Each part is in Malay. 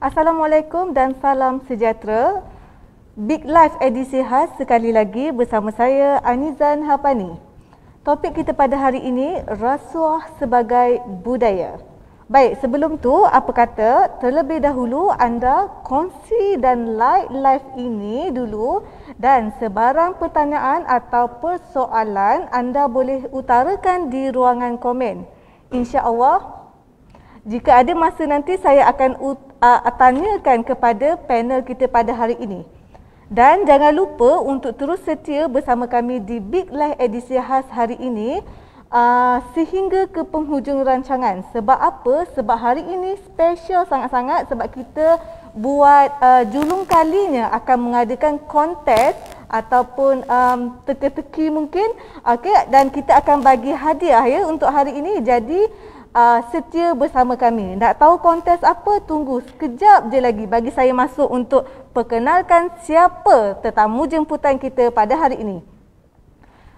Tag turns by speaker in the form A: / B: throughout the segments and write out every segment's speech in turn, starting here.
A: Assalamualaikum dan salam sejahtera. Big Life edisi khas sekali lagi bersama saya Anizan Hapani. Topik kita pada hari ini rasuah sebagai budaya. Baik, sebelum tu apa kata terlebih dahulu anda kongsi dan like live ini dulu dan sebarang pertanyaan atau persoalan anda boleh utarakan di ruangan komen. Insya-Allah jika ada masa nanti saya akan utarakan uh, tanyakan kepada panel kita pada hari ini. Dan jangan lupa untuk terus setia bersama kami di Big Life edisi khas hari ini uh, sehingga ke penghujung rancangan. Sebab apa? Sebab hari ini special sangat-sangat sebab kita buat uh, julung kalinya akan mengadakan kontes ataupun um, teka-teki mungkin okay? dan kita akan bagi hadiah ya untuk hari ini. Jadi uh, setia bersama kami. Nak tahu kontes apa? Tunggu sekejap je lagi bagi saya masuk untuk perkenalkan siapa tetamu jemputan kita pada hari ini.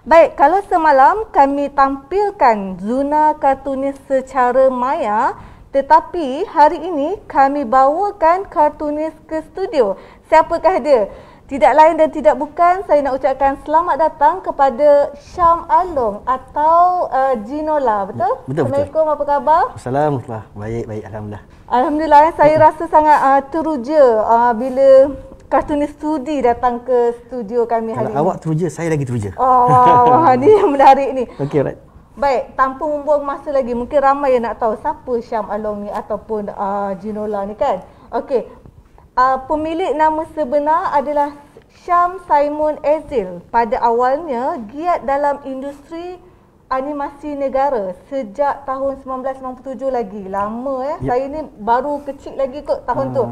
A: Baik, kalau semalam kami tampilkan Zuna kartunis secara maya, tetapi hari ini kami bawakan kartunis ke studio. Siapakah dia? Tidak lain dan tidak bukan, saya nak ucapkan selamat datang kepada Syam Along atau uh, Ginola, betul? Betul, Assalamualaikum, betul. Assalamualaikum, apa khabar?
B: Assalamualaikum, baik, baik, Alhamdulillah.
A: Alhamdulillah, eh. saya rasa sangat uh, teruja uh, bila kartunis studi datang ke studio kami Kalau hari ini. Kalau awak teruja,
B: saya lagi teruja. Oh, ini yang menarik ni. Okey, right.
A: Baik, tanpa membuang masa lagi, mungkin ramai yang nak tahu siapa Syam Along ni ataupun uh, Ginola ni kan? Okey, Uh, pemilik nama sebenar adalah Syam Simon Ezil. Pada awalnya, giat dalam industri animasi negara sejak tahun 1997 lagi. Lama eh. Yep. Ya. Saya ni baru kecil lagi kot tahun hmm. tu.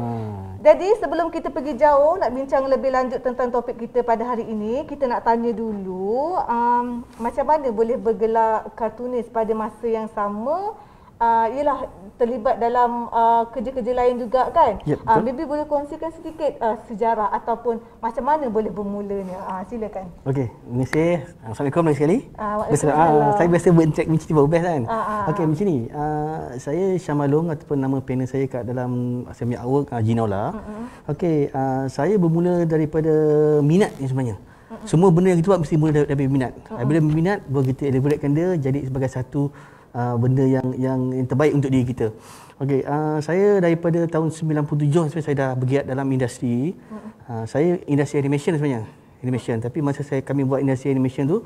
A: Jadi sebelum kita pergi jauh nak bincang lebih lanjut tentang topik kita pada hari ini, kita nak tanya dulu um, macam mana boleh bergelar kartunis pada masa yang sama uh, ialah terlibat dalam uh, kerja-kerja lain juga kan. Yeah, uh, maybe boleh kongsikan sedikit uh, sejarah ataupun macam mana boleh bermulanya. Uh, silakan.
B: Okey, terima kasih. Assalamualaikum lagi sekali. Uh, uh, saya biasa buat check mic tiba best kan. Uh, uh, Okey, uh. macam ni. Uh, saya Syamalung ataupun nama panel saya kat dalam Asamia Awak uh, Ginola. Uh-huh. Okey, uh, saya bermula daripada minat ni sebenarnya. Semua benda yang kita buat mesti mula dari minat. Bila minat, baru kita elaboratekan dia jadi sebagai satu Ah, benda yang yang yang terbaik untuk diri kita. Okey, uh, saya daripada tahun 97 sampai saya dah bergiat dalam industri. Uh, saya industri animation sebenarnya. Animation tapi masa saya kami buat industri animation tu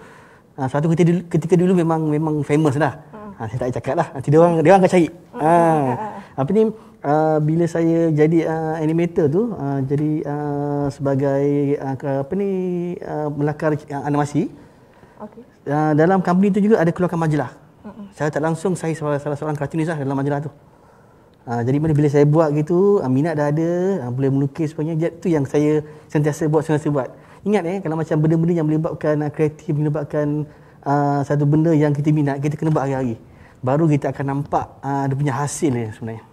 B: uh, satu ketika dulu, ketika dulu memang memang famous lah. Uh, saya tak cakap lah. Nanti dia orang dia orang akan cari. Ha. apa ni uh, bila saya jadi uh, animator tu uh, jadi uh, sebagai uh, apa ni uh, melakar uh, animasi. Okey. Uh, dalam company tu juga ada keluarkan majalah. Mm-mm. Saya tak langsung saya salah, salah seorang kartunis lah dalam majalah tu. Ha, jadi mana bila saya buat gitu, ah, minat dah ada, ha, boleh melukis punya. Jadi tu yang saya sentiasa buat, sentiasa buat. Ingat eh, kalau macam benda-benda yang melibatkan uh, kreatif, melibatkan uh, satu benda yang kita minat, kita kena buat hari-hari. Baru kita akan nampak uh, dia punya hasil eh, sebenarnya.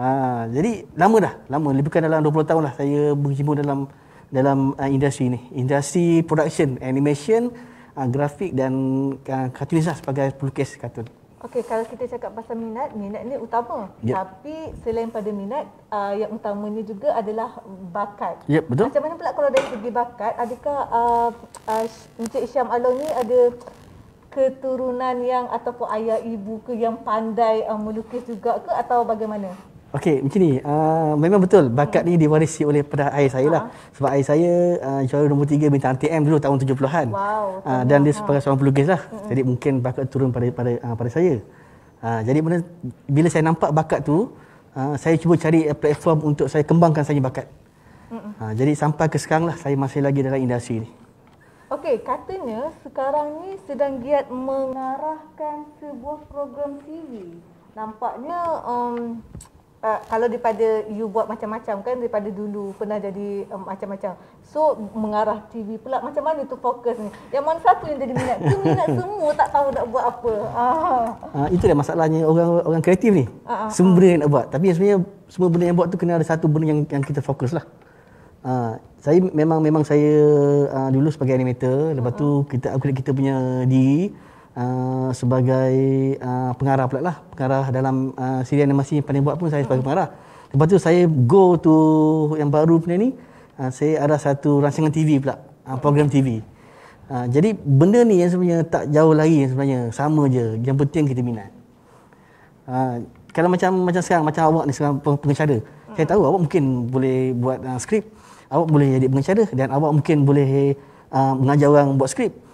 B: Ha, jadi lama dah, lama. Lebih kurang dalam 20 tahun lah saya berjimbul dalam dalam uh, industri ni. Industri production, animation, uh, grafik dan uh, ah, kartunisah sebagai pelukis kartun.
A: Okey, kalau kita cakap pasal minat, minat ni utama. Yep. Tapi selain pada minat, uh, yang utamanya juga adalah bakat. yep, betul. Macam mana pula kalau dari segi bakat, adakah uh, uh, Encik Syam Alon ni ada keturunan yang ataupun ayah ibu ke yang pandai uh, melukis juga ke atau bagaimana?
B: Okey, macam ni. Uh, memang betul bakat ni diwarisi oleh pada ayah saya lah. Ha. Sebab ayah saya uh, juara nombor 3 bintang TM dulu tahun 70-an. Wow. Uh, dan dia sebagai ha. seorang pelukis lah. mm Jadi mungkin bakat turun pada pada uh, pada saya. Uh, jadi bila, bila saya nampak bakat tu, uh, saya cuba cari eh, platform untuk saya kembangkan saya bakat. Uh, jadi sampai ke sekarang lah saya masih lagi dalam industri ni.
A: Okey, katanya sekarang ni sedang giat mengarahkan sebuah program TV. Nampaknya um, uh, kalau daripada you buat macam-macam kan daripada dulu pernah jadi um, macam-macam so mengarah TV pula macam mana tu fokus ni yang mana satu yang jadi minat tu minat semua tak tahu nak buat apa ah.
B: uh, itu dia masalahnya orang orang kreatif ni uh, uh, semua benda yang nak buat tapi sebenarnya semua benda yang buat tu kena ada satu benda yang, yang kita fokus lah Uh, saya memang memang saya uh, dulu sebagai animator lepas tu kita upgrade kita punya diri Ah, sebagai uh, pengarah pula lah pengarah dalam uh, siri animasi yang paling buat pun saya sebagai pengarah lepas tu saya go to yang baru punya ni uh, saya ada satu rancangan TV pula uh, program TV uh, jadi benda ni yang sebenarnya tak jauh lagi yang sebenarnya sama je yang penting kita minat uh, kalau macam macam sekarang macam awak ni sekarang pengacara hmm. saya tahu awak mungkin boleh buat uh, skrip awak boleh jadi pengacara dan awak mungkin boleh uh, mengajar orang buat skrip hmm.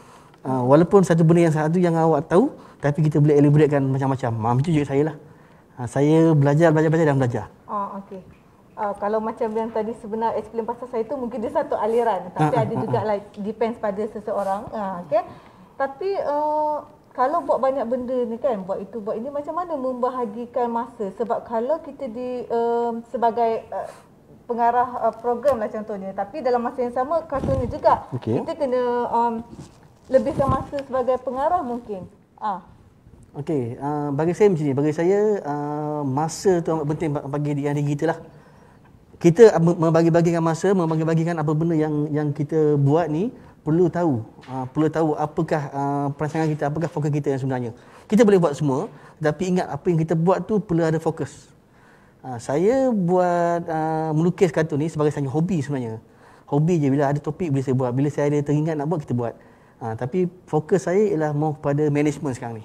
B: Ha, walaupun satu benda yang satu yang awak tahu tapi kita boleh elaboratekan macam-macam. Ha, ah, itu juga saya lah. Ha, saya belajar, belajar, belajar dan belajar.
C: Oh, okey. Uh,
A: kalau macam yang tadi sebenar explain pasal saya tu mungkin dia satu aliran tapi uh, ada uh, juga uh, like depends pada seseorang uh, okay? tapi uh, kalau buat banyak benda ni kan buat itu buat ini macam mana membahagikan masa sebab kalau kita di uh, sebagai uh, pengarah uh, program lah contohnya tapi dalam masa yang sama kartunya juga okay. kita kena um, lebihkan masa sebagai pengarah mungkin. Ah.
B: Okey, uh, bagi saya macam ni, bagi saya uh, masa tu amat penting bagi diri yang kita lah. Kita membagi-bagikan masa, membagi-bagikan apa benda yang yang kita buat ni perlu tahu. Uh, perlu tahu apakah uh, perancangan kita, apakah fokus kita yang sebenarnya. Kita boleh buat semua, tapi ingat apa yang kita buat tu perlu ada fokus. Uh, saya buat uh, melukis kartun ni sebagai hanya hobi sebenarnya. Hobi je bila ada topik boleh saya buat. Bila saya ada teringat nak buat, kita buat. Ha, tapi fokus saya ialah mau pada manajemen sekarang ni.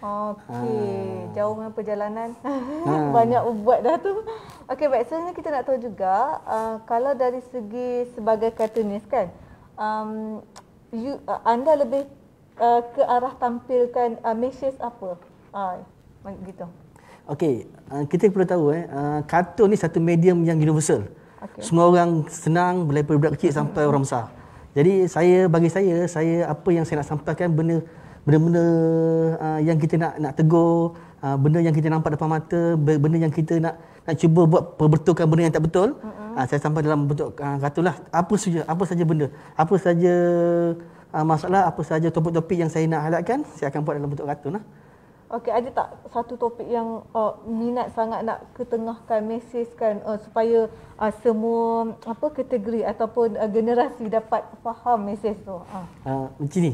A: Okey, ha. jauh dengan perjalanan. Ha. Banyak buat dah tu. Okey, baik. Sebenarnya kita nak tahu juga uh, kalau dari segi sebagai cartoonist kan, um, you, uh, anda lebih uh, ke arah tampilkan uh, message apa? Uh, gitu.
B: Okey, uh, kita perlu tahu eh, uh, kartun ni satu medium yang universal. Okay. Semua orang senang, boleh budak kecil sampai orang besar. Jadi saya bagi saya saya apa yang saya nak sampaikan benda benda-benda uh, yang kita nak nak tegur, uh, benda yang kita nampak depan mata, benda yang kita nak nak cuba buat perbetulkan benda yang tak betul. Uh, saya sampai dalam bentuk uh, katulah apa saja apa saja benda, apa saja uh, masalah, apa saja topik-topik yang saya nak halatkan, saya akan buat dalam bentuk katulah. Uh.
A: Okey, ada tak satu topik yang uh, minat sangat nak ketengahkan mesejkan uh, supaya uh, semua apa kategori ataupun uh, generasi dapat faham mesej
C: tu? Uh.
B: Uh, macam ni.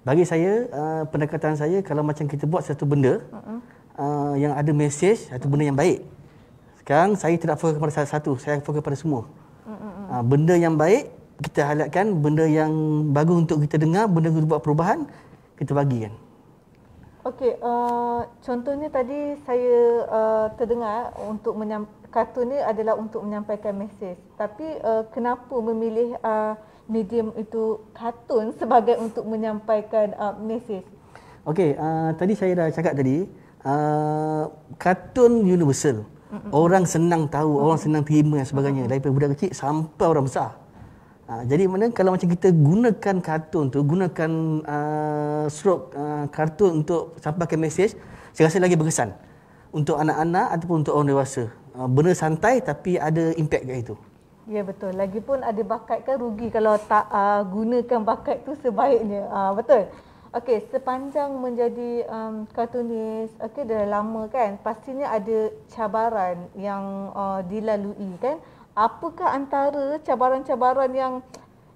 B: Bagi saya, uh, pendekatan saya kalau macam kita buat satu benda uh-huh. uh, yang ada mesej, satu benda yang baik. Sekarang saya tidak fokus kepada satu, saya fokus kepada semua. Uh-huh. Uh, benda yang baik kita halatkan, benda yang bagus untuk kita dengar, benda untuk buat perubahan kita bagikan. uh
A: Okey, uh, contohnya tadi saya uh, terdengar untuk menyam- kartun ini adalah untuk menyampaikan mesej. Tapi uh, kenapa memilih uh, medium itu kartun sebagai untuk menyampaikan uh, mesej?
B: Okey, uh, tadi saya dah cakap tadi, uh, kartun universal. Mm-mm. Orang senang tahu, Mm-mm. orang senang terima dan sebagainya. Mm-mm. Daripada budak kecil sampai orang besar. Ha, jadi mana kalau macam kita gunakan kartun tu, gunakan uh, strok uh, kartun untuk sampaikan mesej, saya rasa lagi berkesan untuk anak-anak ataupun untuk orang dewasa. Uh, benda santai tapi ada impak dekat itu.
A: Ya betul. Lagipun ada bakat kan rugi kalau tak uh, gunakan bakat tu sebaiknya. Uh, betul. Okey, sepanjang menjadi um, kartunis, okey dah lama kan, pastinya ada cabaran yang uh, dilalui kan apakah antara cabaran-cabaran yang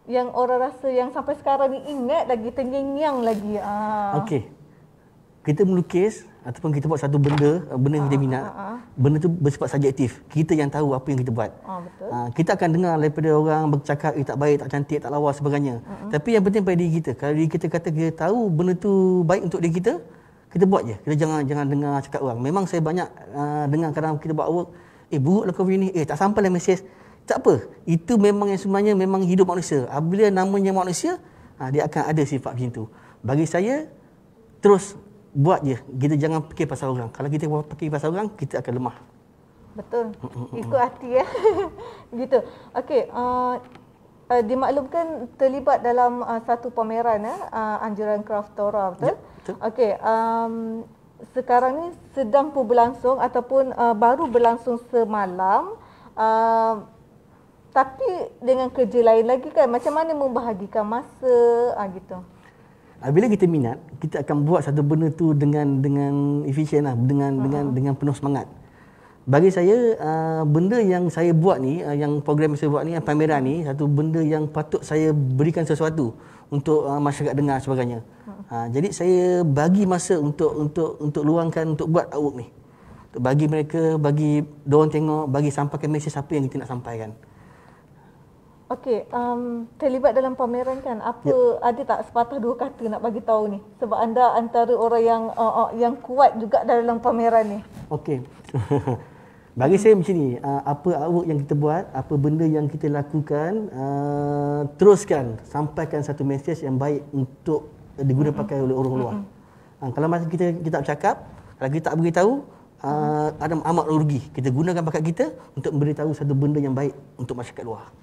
A: yang orang rasa yang sampai sekarang ni ingat lagi tengengyang lagi ah okey
B: kita melukis ataupun kita buat satu benda eh, benda yang kita ah, minat ah, ah. benda tu bersifat subjektif kita yang tahu apa yang kita buat ha, betul. kita akan dengar daripada orang bercakap eh, tak baik tak cantik tak lawa sebagainya uh-huh. tapi yang penting pada diri kita kalau diri kita kata kita tahu benda tu baik untuk diri kita kita buat je kita jangan jangan dengar cakap orang memang saya banyak uh, dengar kadang kita buat work Eh buruk lah kau ni. Eh tak sampai lah mesej. Tak apa. Itu memang yang sebenarnya memang hidup manusia. Bila namanya manusia, ha, dia akan ada sifat macam tu. Bagi saya, terus buat je. Kita jangan fikir pasal orang. Kalau kita fikir pasal orang, kita akan lemah. Betul. Ikut
A: hati ya. gitu. Okay. Uh, uh, dimaklumkan terlibat dalam uh, satu pameran ya, uh, anjuran Craftora, betul? Ya, betul. Okey. Um, sekarang ni sedang pun berlangsung ataupun uh, baru berlangsung semalam uh, tapi dengan kerja lain lagi kan macam mana membahagikan masa uh, gitu
B: ah, bila kita minat kita akan buat satu benda tu dengan dengan efisien lah dengan uh-huh. dengan dengan penuh semangat bagi saya uh, benda yang saya buat ni uh, yang program saya buat ni pameran ni satu benda yang patut saya berikan sesuatu untuk uh, masyarakat dengar sebagainya. Uh, jadi saya bagi masa untuk untuk untuk luangkan untuk buat awak ni. Untuk bagi mereka, bagi diorang tengok, bagi sampaikan mesej apa yang kita nak sampaikan.
A: Okey, um, terlibat dalam pameran kan? Apa yep. Ya. ada tak sepatah dua kata nak bagi tahu ni? Sebab anda antara orang yang uh, uh, yang kuat juga dalam pameran ni.
B: Okey. Bagi saya macam ni, ah, apa artwork yang kita buat, apa benda yang kita lakukan, ah, teruskan, sampaikan satu mesej yang baik untuk eh, diguna pakai oleh orang luar. Mm-hmm. Ah, kalau masa kita, kita tak bercakap, kalau kita tak beritahu, mm-hmm. ada amat rugi. Kita gunakan bakat kita untuk memberitahu satu benda yang baik untuk masyarakat luar.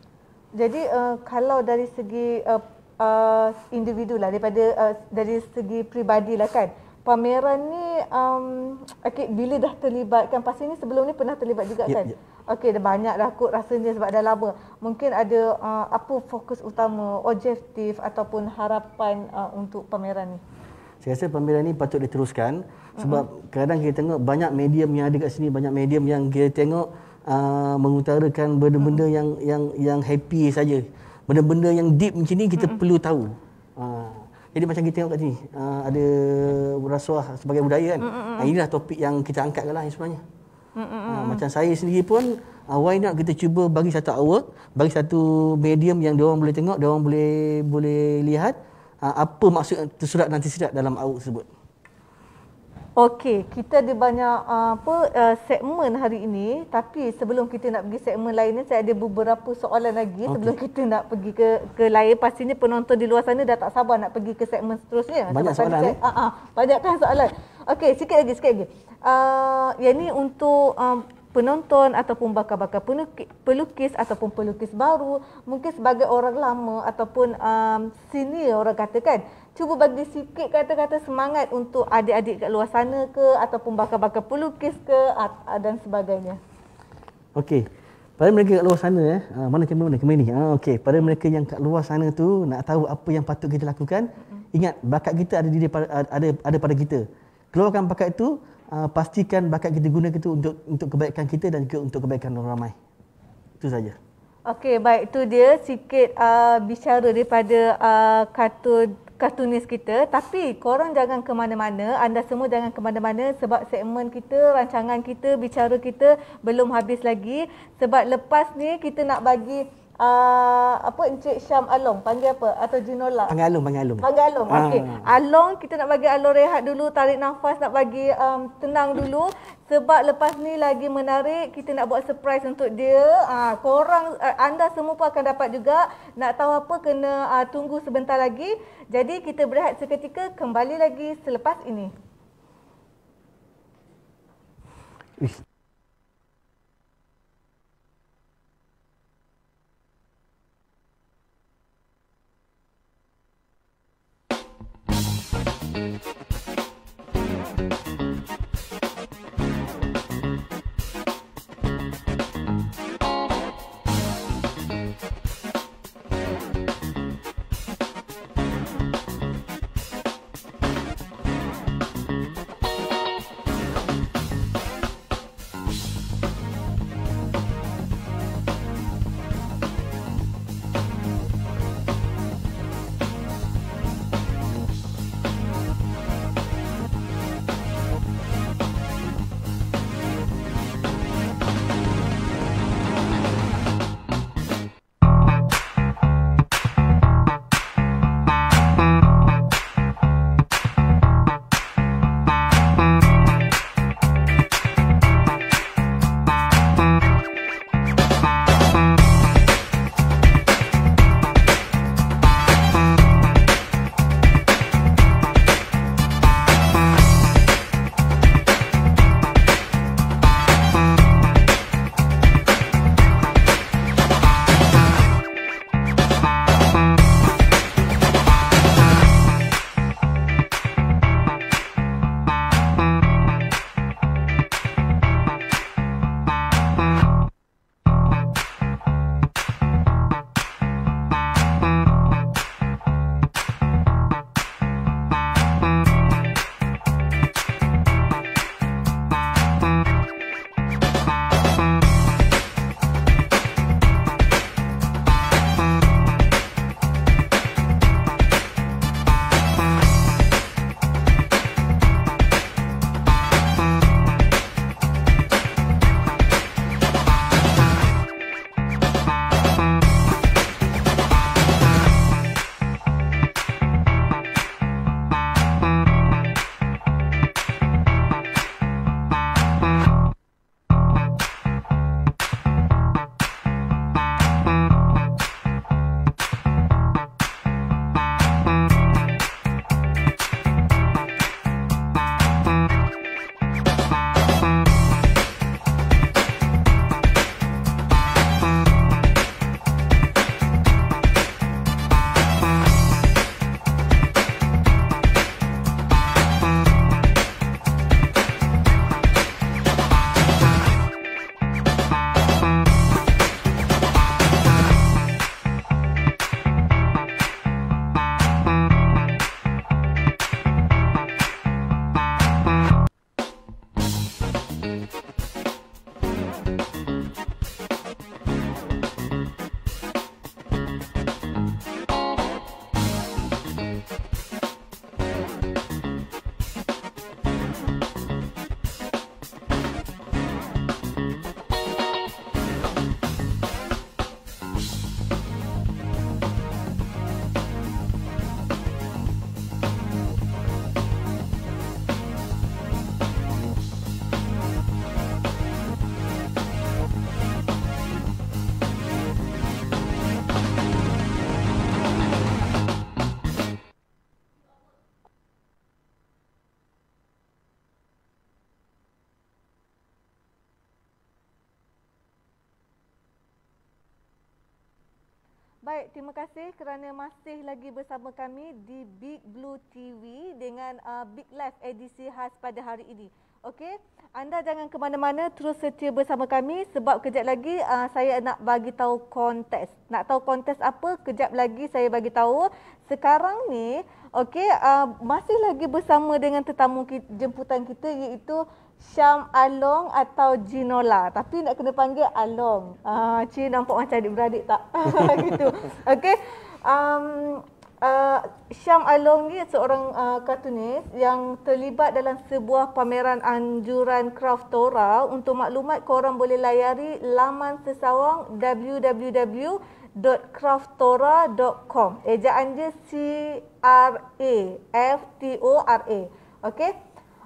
A: Jadi eh, kalau dari segi eh, individu lah, daripada dari segi peribadi lah kan, pameran ni um, okay, bila dah terlibatkan pasal ni sebelum ni pernah terlibat juga ya, kan? Yeah, yeah. Okey dah banyak dah kot rasanya sebab dah lama. Mungkin ada uh, apa fokus utama, objektif ataupun harapan uh, untuk pameran ni?
B: Saya rasa pameran ni patut diteruskan sebab mm-hmm. kadang kita tengok banyak medium yang ada kat sini, banyak medium yang kita tengok uh, mengutarakan benda-benda mm-hmm. yang yang yang happy saja. Benda-benda yang deep macam ni kita mm-hmm. perlu tahu. Jadi macam kita tengok kat sini, uh, ada rasuah sebagai budaya kan. Mm-mm. inilah topik yang kita angkatkan lah sebenarnya.
C: Uh, macam
B: saya sendiri pun, uh, why not kita cuba bagi satu artwork, bagi satu medium yang diorang boleh tengok, diorang boleh boleh lihat uh, apa maksud tersurat nanti tersirat dalam artwork tersebut.
A: Okey, kita ada banyak uh, apa uh, segmen hari ini, tapi sebelum kita nak pergi segmen lain ni, saya ada beberapa soalan lagi okay. sebelum kita nak pergi ke ke lain. Pastinya penonton di luar sana dah tak sabar nak pergi ke segmen seterusnya. Banyak Sebab soalan ni. Ha ah, ah banyak kan soalan. Okey, sikit lagi, sikit lagi. Uh, yang ni untuk um, penonton ataupun bakar-bakar pelukis, pelukis ataupun pelukis baru, mungkin sebagai orang lama ataupun um, senior orang katakan cuba bagi sikit kata-kata semangat untuk adik-adik kat luar sana ke ataupun bakar-bakar pelukis ke ah, dan sebagainya.
B: Okey. Pada mereka kat luar sana eh. Ah, mana kamera mana? Kamera ni. Ah okey. Pada mereka yang kat luar sana tu nak tahu apa yang patut kita lakukan, ingat bakat kita ada di depan, ah, ada ada pada kita. Keluarkan bakat itu, ah, pastikan bakat kita guna itu untuk untuk kebaikan kita dan juga untuk kebaikan orang ramai. Itu saja.
A: Okey, baik itu dia sikit uh, bicara daripada uh, kartun kartunis kita tapi korang jangan ke mana-mana anda semua jangan ke mana-mana sebab segmen kita rancangan kita bicara kita belum habis lagi sebab lepas ni kita nak bagi uh, apa Encik Syam Along panggil apa atau Junola? Panggil Along, panggil Along. Panggil Along. Ah. Okey. Along kita nak bagi Along rehat dulu, tarik nafas nak bagi um, tenang dulu sebab lepas ni lagi menarik kita nak buat surprise untuk dia. uh, korang uh, anda semua pun akan dapat juga. Nak tahu apa kena uh, tunggu sebentar lagi. Jadi kita berehat seketika kembali lagi selepas ini.
C: Ish. you.
A: kasih kerana masih lagi bersama kami di Big Blue TV dengan uh, Big Life edisi khas pada hari ini. Okey, anda jangan ke mana-mana terus setia bersama kami sebab kejap lagi uh, saya nak bagi tahu kontes. Nak tahu kontes apa? Kejap lagi saya bagi tahu. Sekarang ni Okey, uh, masih lagi bersama dengan tetamu kita, jemputan kita iaitu Syam Along atau Ginola. Tapi nak kena panggil Along. Ah, uh, Cik nampak macam adik-beradik tak? Ah, gitu. Okey. Um, uh, Syam Along ni seorang uh, kartunis yang terlibat dalam sebuah pameran anjuran Craftora. Untuk maklumat, korang boleh layari laman sesawang www www.craftora.com Ejaan dia C-R-A F-T-O-R-A Okay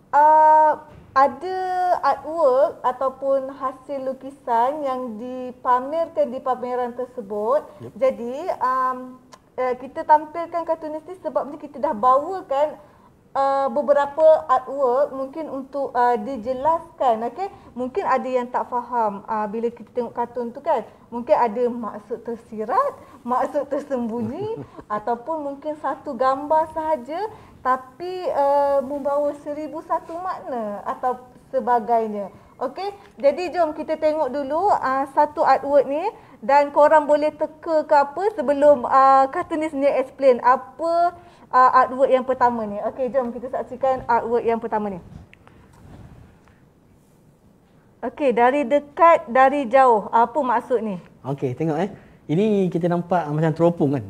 A: uh, Ada artwork ataupun hasil lukisan yang dipamerkan di pameran tersebut yep. Jadi um, uh, kita tampilkan kartunis ni sebabnya kita dah bawakan uh, beberapa artwork mungkin untuk uh, dijelaskan okey mungkin ada yang tak faham uh, bila kita tengok kartun tu kan mungkin ada maksud tersirat maksud tersembunyi ataupun mungkin satu gambar sahaja tapi uh, membawa seribu satu makna atau sebagainya okey jadi jom kita tengok dulu uh, satu artwork ni dan korang boleh teka ke apa sebelum uh, kartunis ni explain apa uh, artwork yang pertama ni. Okey, jom kita saksikan artwork yang pertama ni. Okey, dari dekat, dari jauh. Apa maksud ni?
B: Okey, tengok eh. Ini kita nampak ah, macam teropong kan?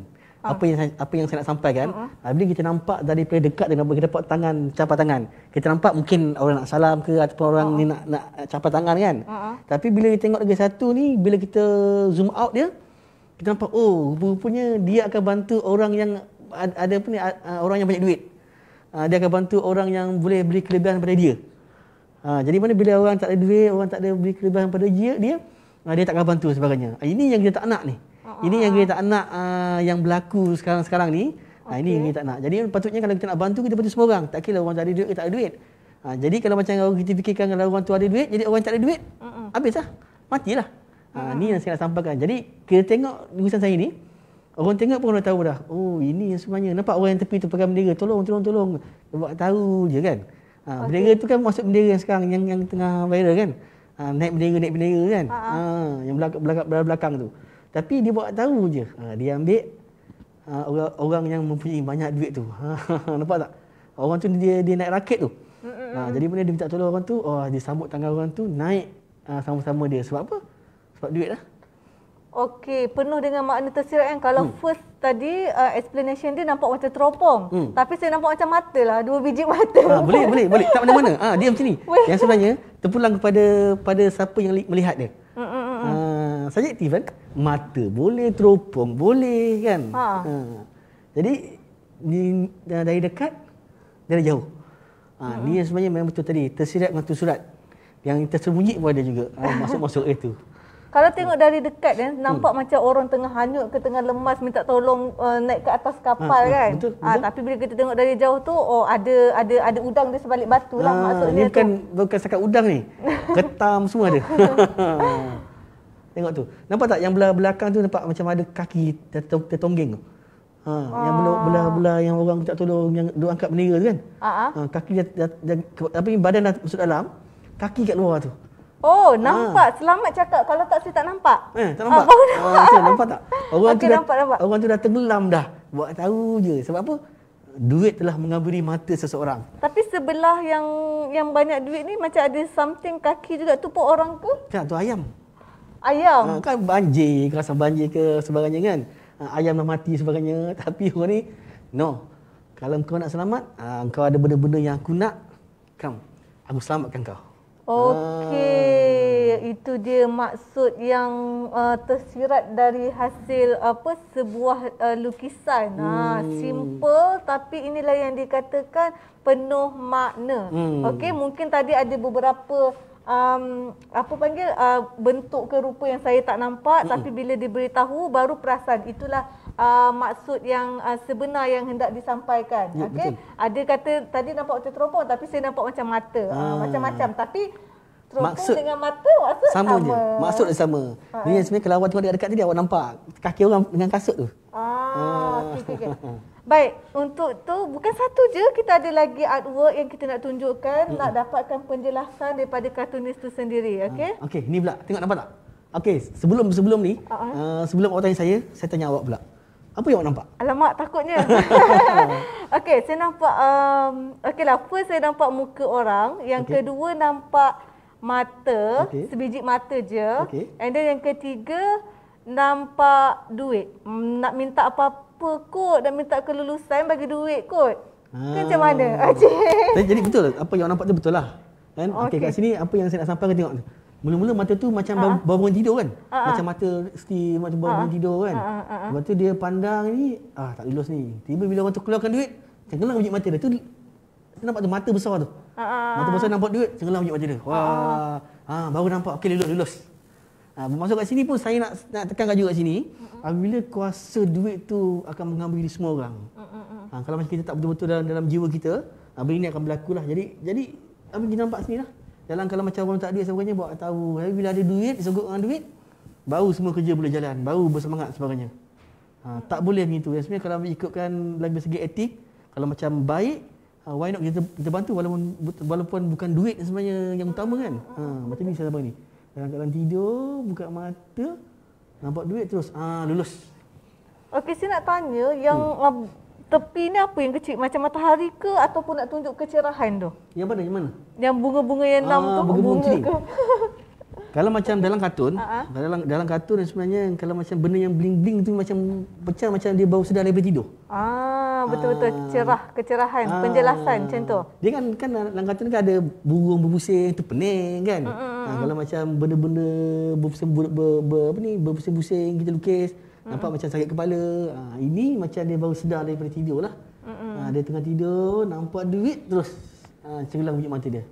B: Ha. Apa yang apa yang saya nak sampaikan? Ha. Bila kita nampak dari dekat dengan kita dapat tangan, capat tangan. Kita nampak mungkin orang nak salam ke ataupun orang ha. ni nak nak capat tangan kan? Ha. Tapi bila kita tengok lagi satu ni, bila kita zoom out dia, kita nampak oh rupanya dia akan bantu orang yang ada apa ni orang yang banyak duit. Ah, dia akan bantu orang yang boleh beri kelebihan pada dia. Ah, jadi mana bila orang tak ada duit, orang tak ada beri kelebihan pada dia, dia ah, dia tak akan bantu sebagainya. ini yang kita tak nak ni. Ini yang kita tak nak yang berlaku sekarang-sekarang ni. Okay. ini yang kita tak nak. Jadi patutnya kalau kita nak bantu kita bantu semua orang. Tak kira orang tak ada duit kita tak ada duit. jadi kalau macam kita fikirkan kalau orang tu ada duit, jadi orang tak ada duit, habislah. Matilah. Ha, ni yang saya nak sampaikan. Jadi, kita tengok urusan saya ni, Orang tengok pun orang tahu dah. Oh, ini yang sebenarnya. Nampak orang yang tepi tu pegang bendera. Tolong, tolong, tolong. Nampak tahu je kan. Ha, okay. Bendera tu kan masuk bendera yang sekarang yang yang tengah viral kan. Ha, naik bendera, naik bendera kan. Ha, ha. ha yang belakang, belakang, belakang, belakang tu. Tapi dia buat tahu je. Ha, dia ambil ha, orang, orang yang mempunyai banyak duit tu. Ha, nampak tak? Orang tu dia dia naik raket tu. Ha, jadi bila dia minta tolong orang tu, oh, dia sambut tangan orang tu, naik ha, sama-sama dia. Sebab apa? Sebab duit lah. Ha?
A: Okey, penuh dengan makna tersirat kan. Kalau hmm. first tadi uh, explanation dia nampak macam teropong. Hmm. Tapi saya nampak macam mata lah, dua biji mata. Ha, boleh, boleh, boleh. Tak mana-mana.
B: Ah, ha, macam ni. yang sebenarnya terpulang kepada pada siapa yang melihat dia. Hmm, Ha, saya aktif kan. Mata boleh, teropong boleh kan. Ha. ha. Jadi ni, dari dekat dari jauh. Ha, hmm. Ni yang hmm. sebenarnya memang betul tadi, tersirat dengan surat Yang tersembunyi pun ada juga. Ha, masuk-masuk itu.
A: Kalau tengok dari dekat kan nampak hmm. macam orang tengah hanyut ke tengah lemas minta tolong uh, naik ke atas kapal ha, kan. Betul, ha, betul. tapi bila kita tengok dari jauh tu oh ada ada ada udang di sebalik batu lah ha, maksudnya ini bukan,
B: tu. Bukan bukan udang ni. Ketam semua ada. tengok tu. Nampak tak yang belah belakang tu nampak macam ada kaki tertonggeng tu. Ha, ha, yang ah. belah-belah yang orang tak tolong yang duk angkat bendera tu kan. Ha, ha. ha kaki dia, dia, dia, apa ni badan dah masuk dalam kaki kat luar tu.
A: Oh, ah. nampak. Ha. Selamat cakap. Kalau tak, saya tak nampak.
B: Eh, tak nampak? Ha, baru ah, nampak. Ha, nampak tak? Orang, okay, tu nampak, dah, nampak. orang tu dah tenggelam dah. Buat tahu je. Sebab apa? Duit telah mengaburi mata seseorang.
A: Tapi sebelah yang yang banyak duit ni macam ada something kaki juga. Tu pun orang ke? Tak, tu ayam. Ayam? Ha, kan
B: banjir, rasa banjir ke sebagainya kan. Ayam dah mati sebagainya. Tapi orang ni, no. Kalau kau nak selamat, ha, kau ada benda-benda yang aku nak, come. Aku selamatkan kau.
A: Okey, ah. itu dia maksud yang uh, tersirat dari hasil apa sebuah uh, lukisan. Ah, hmm. Ha,
C: simple
A: tapi inilah yang dikatakan penuh makna. Hmm. Okey, mungkin tadi ada beberapa um, apa panggil uh, bentuk ke rupa yang saya tak nampak hmm. tapi bila diberitahu baru perasan. Itulah uh, maksud yang uh, sebenar yang hendak disampaikan. Ya, okay? Ada kata tadi nampak macam teropong tapi saya nampak macam mata. Ha. macam-macam tapi
B: teropong maksud, dengan
A: mata maksud sama. sama. Maksud dia sama.
B: Ha. Ah, Ini eh. sebenarnya kalau awak tengok dekat tadi awak nampak kaki orang dengan kasut tu.
A: Ah, ha. Ah. okay, okay. Baik, untuk tu bukan satu je kita ada lagi artwork yang kita nak tunjukkan hmm. nak dapatkan penjelasan daripada kartunis tu sendiri. Okay? Ha.
B: Okay, ni pula. Tengok nampak tak? Okey, sebelum sebelum ni, uh-huh. uh, sebelum awak tanya saya, saya tanya awak pula. Apa yang awak nampak?
A: Alamak, takutnya. Okay, saya nampak... Um, Okeylah, first saya nampak muka orang. Yang okay. kedua nampak mata. Okay. Sebiji mata je. Okay. And then yang ketiga nampak duit. Hmm, nak minta apa-apa kot. Nak minta kelulusan bagi duit kot.
B: Ah. Macam mana? Ah. Jadi betul. Apa yang awak nampak tu betul lah. Kan? Okey, okay, kat sini apa yang saya nak sampaikan tengok Mula-mula mata tu macam uh ha, ha. bau baru bangun tidur kan? Uh-huh. Macam mata mesti macam bau bangun tidur kan?
C: Uh-huh. Lepas
B: tu dia pandang ni, ah tak lulus ni. Tiba bila orang tu keluarkan duit, tenggelam biji mata dia. Tu nampak tu mata besar tu.
C: Uh-huh.
B: Mata besar nampak duit, tenggelam biji mata dia. Wah. Uh-huh. Ah baru nampak okey lulus lulus. Ah masuk kat sini pun saya nak nak tekan juga kat sini. Uh-huh. Apabila kuasa duit tu akan mengambil diri semua orang.
C: Uh-huh. Ah,
B: kalau macam kita tak betul-betul dalam, dalam jiwa kita, apa ah, ini akan berlaku lah. Jadi jadi apa kita nampak sini lah. Dalam kalau macam orang tak dia sebagainya buat tahu. Tapi bila ada duit, disogok dengan duit, baru semua kerja boleh jalan, baru bersemangat sebagainya. Ha, tak boleh begitu. Yang sebenarnya kalau ikutkan lebih segi etik, kalau macam baik, ha, why not kita, kita bantu walaupun walaupun bukan duit sebenarnya yang utama kan? Ha, macam ni saya sabar ni. Dalam tidur, buka mata, nampak duit terus, ah ha, lulus.
A: Okey, saya nak tanya yang hmm tepi ni apa yang kecil macam matahari ke ataupun nak tunjuk kecerahan tu? Yang mana? Yang mana? Yang bunga-bunga yang enam ah, tu bunga, -bunga ke?
B: kalau macam dalam kartun, uh-huh. dalam dalam kartun sebenarnya kalau macam benda yang bling-bling tu macam pecah macam dia baru sedar daripada tidur.
A: Ah, betul-betul ah. cerah kecerahan, ah. penjelasan macam tu.
B: Dia kan kan dalam kartun kan ada burung berbusing tu pening kan? Uh-huh. Ha, kalau macam benda-benda berbusing ber, ber, ber, apa ni, berbusing-busing kita lukis, mm Nampak macam sakit kepala. Ha, ini macam dia baru sedar daripada tidur lah. Ha, dia tengah tidur, nampak duit terus. Ha, cerilah wujud mata dia.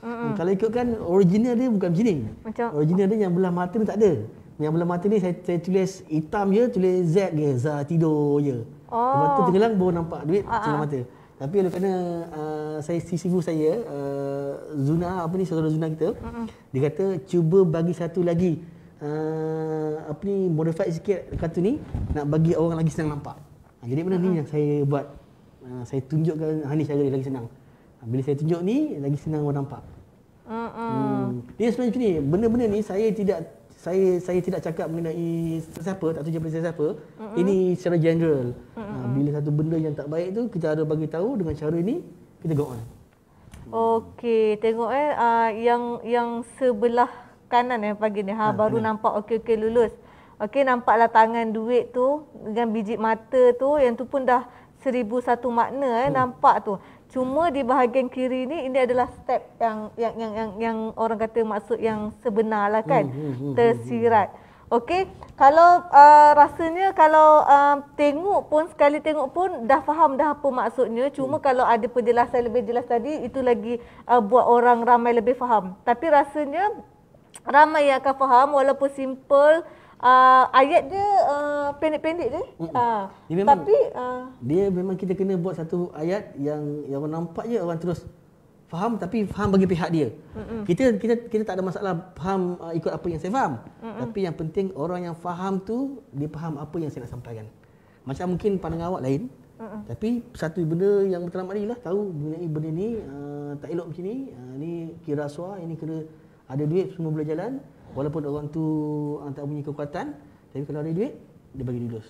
B: Mm-mm. Hmm, kalau ikutkan original dia bukan macam ni. Macam, original dia yang belah mata ni tak ada. Yang belah mata ni saya, saya tulis hitam je, tulis Z je. Z tidur je. Oh. Lepas tu oh. tenggelam baru nampak duit uh-huh. cerilah mata. Tapi kalau kena uh, saya si sibuk saya uh, Zuna apa ni saudara Zuna kita Mm-mm. dia kata cuba bagi satu lagi uh, apa ni modify sikit kartun ni nak bagi orang lagi senang nampak. Ha, jadi mana uh-huh. ni yang saya buat uh, saya tunjukkan Hanis cara lagi senang. Ha, bila saya tunjuk ni lagi senang orang nampak.
C: Uh-uh. Hmm.
B: sebenarnya macam ni, benda-benda ni saya tidak saya saya tidak cakap mengenai siapa tak tunjuk pada siapa. Uh-uh. Ini secara general. Uh-uh. Ha, bila satu benda yang tak baik tu kita ada bagi tahu dengan cara ni kita go on.
A: Okey, tengok eh uh, yang yang sebelah kanan yang pagi ni ha, ha baru ha. nampak okey okey lulus okey nampaklah tangan duit tu dengan biji mata tu yang tu pun dah seribu satu makna eh hmm. nampak tu cuma di bahagian kiri ni ini adalah step yang yang yang yang, yang orang kata maksud yang sebenarlah kan hmm. hmm, hmm tersirat hmm, Okey, kalau uh, rasanya kalau uh, tengok pun sekali tengok pun dah faham dah apa maksudnya. Cuma hmm. kalau ada penjelasan lebih jelas tadi itu lagi uh, buat orang ramai lebih faham. Tapi rasanya ramai yang akan faham walaupun simple Uh, ayat dia uh, pendek-pendek je. Uh,
B: dia memang, tapi uh, dia memang kita kena buat satu ayat yang yang orang nampak je orang terus faham tapi faham bagi pihak dia.
C: Mm-mm. Kita
B: kita kita tak ada masalah faham uh, ikut apa yang saya faham. Mm-mm. Tapi yang penting orang yang faham tu dia faham apa yang saya nak sampaikan. Macam mungkin pandangan awak lain. Mm-mm. Tapi satu benda yang terlambat lah tahu mengenai benda ni uh, tak elok macam ni. Uh, ni kira suara ini kira ada duit semua boleh jalan walaupun orang tu uh, tak punya kekuatan tapi kalau ada duit dia bagi dulu.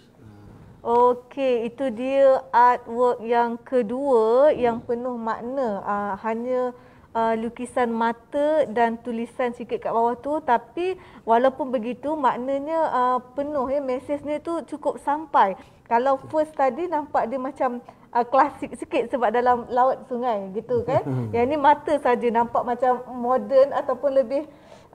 A: Okey, itu dia artwork yang kedua hmm. yang penuh makna uh, hanya uh, lukisan mata dan tulisan sikit kat bawah tu tapi walaupun begitu maknanya uh, penuh ya mesejnya tu cukup sampai. Kalau first tadi nampak dia macam uh, klasik sikit sebab dalam laut sungai gitu kan. Hmm. Yang ini mata saja nampak macam moden ataupun lebih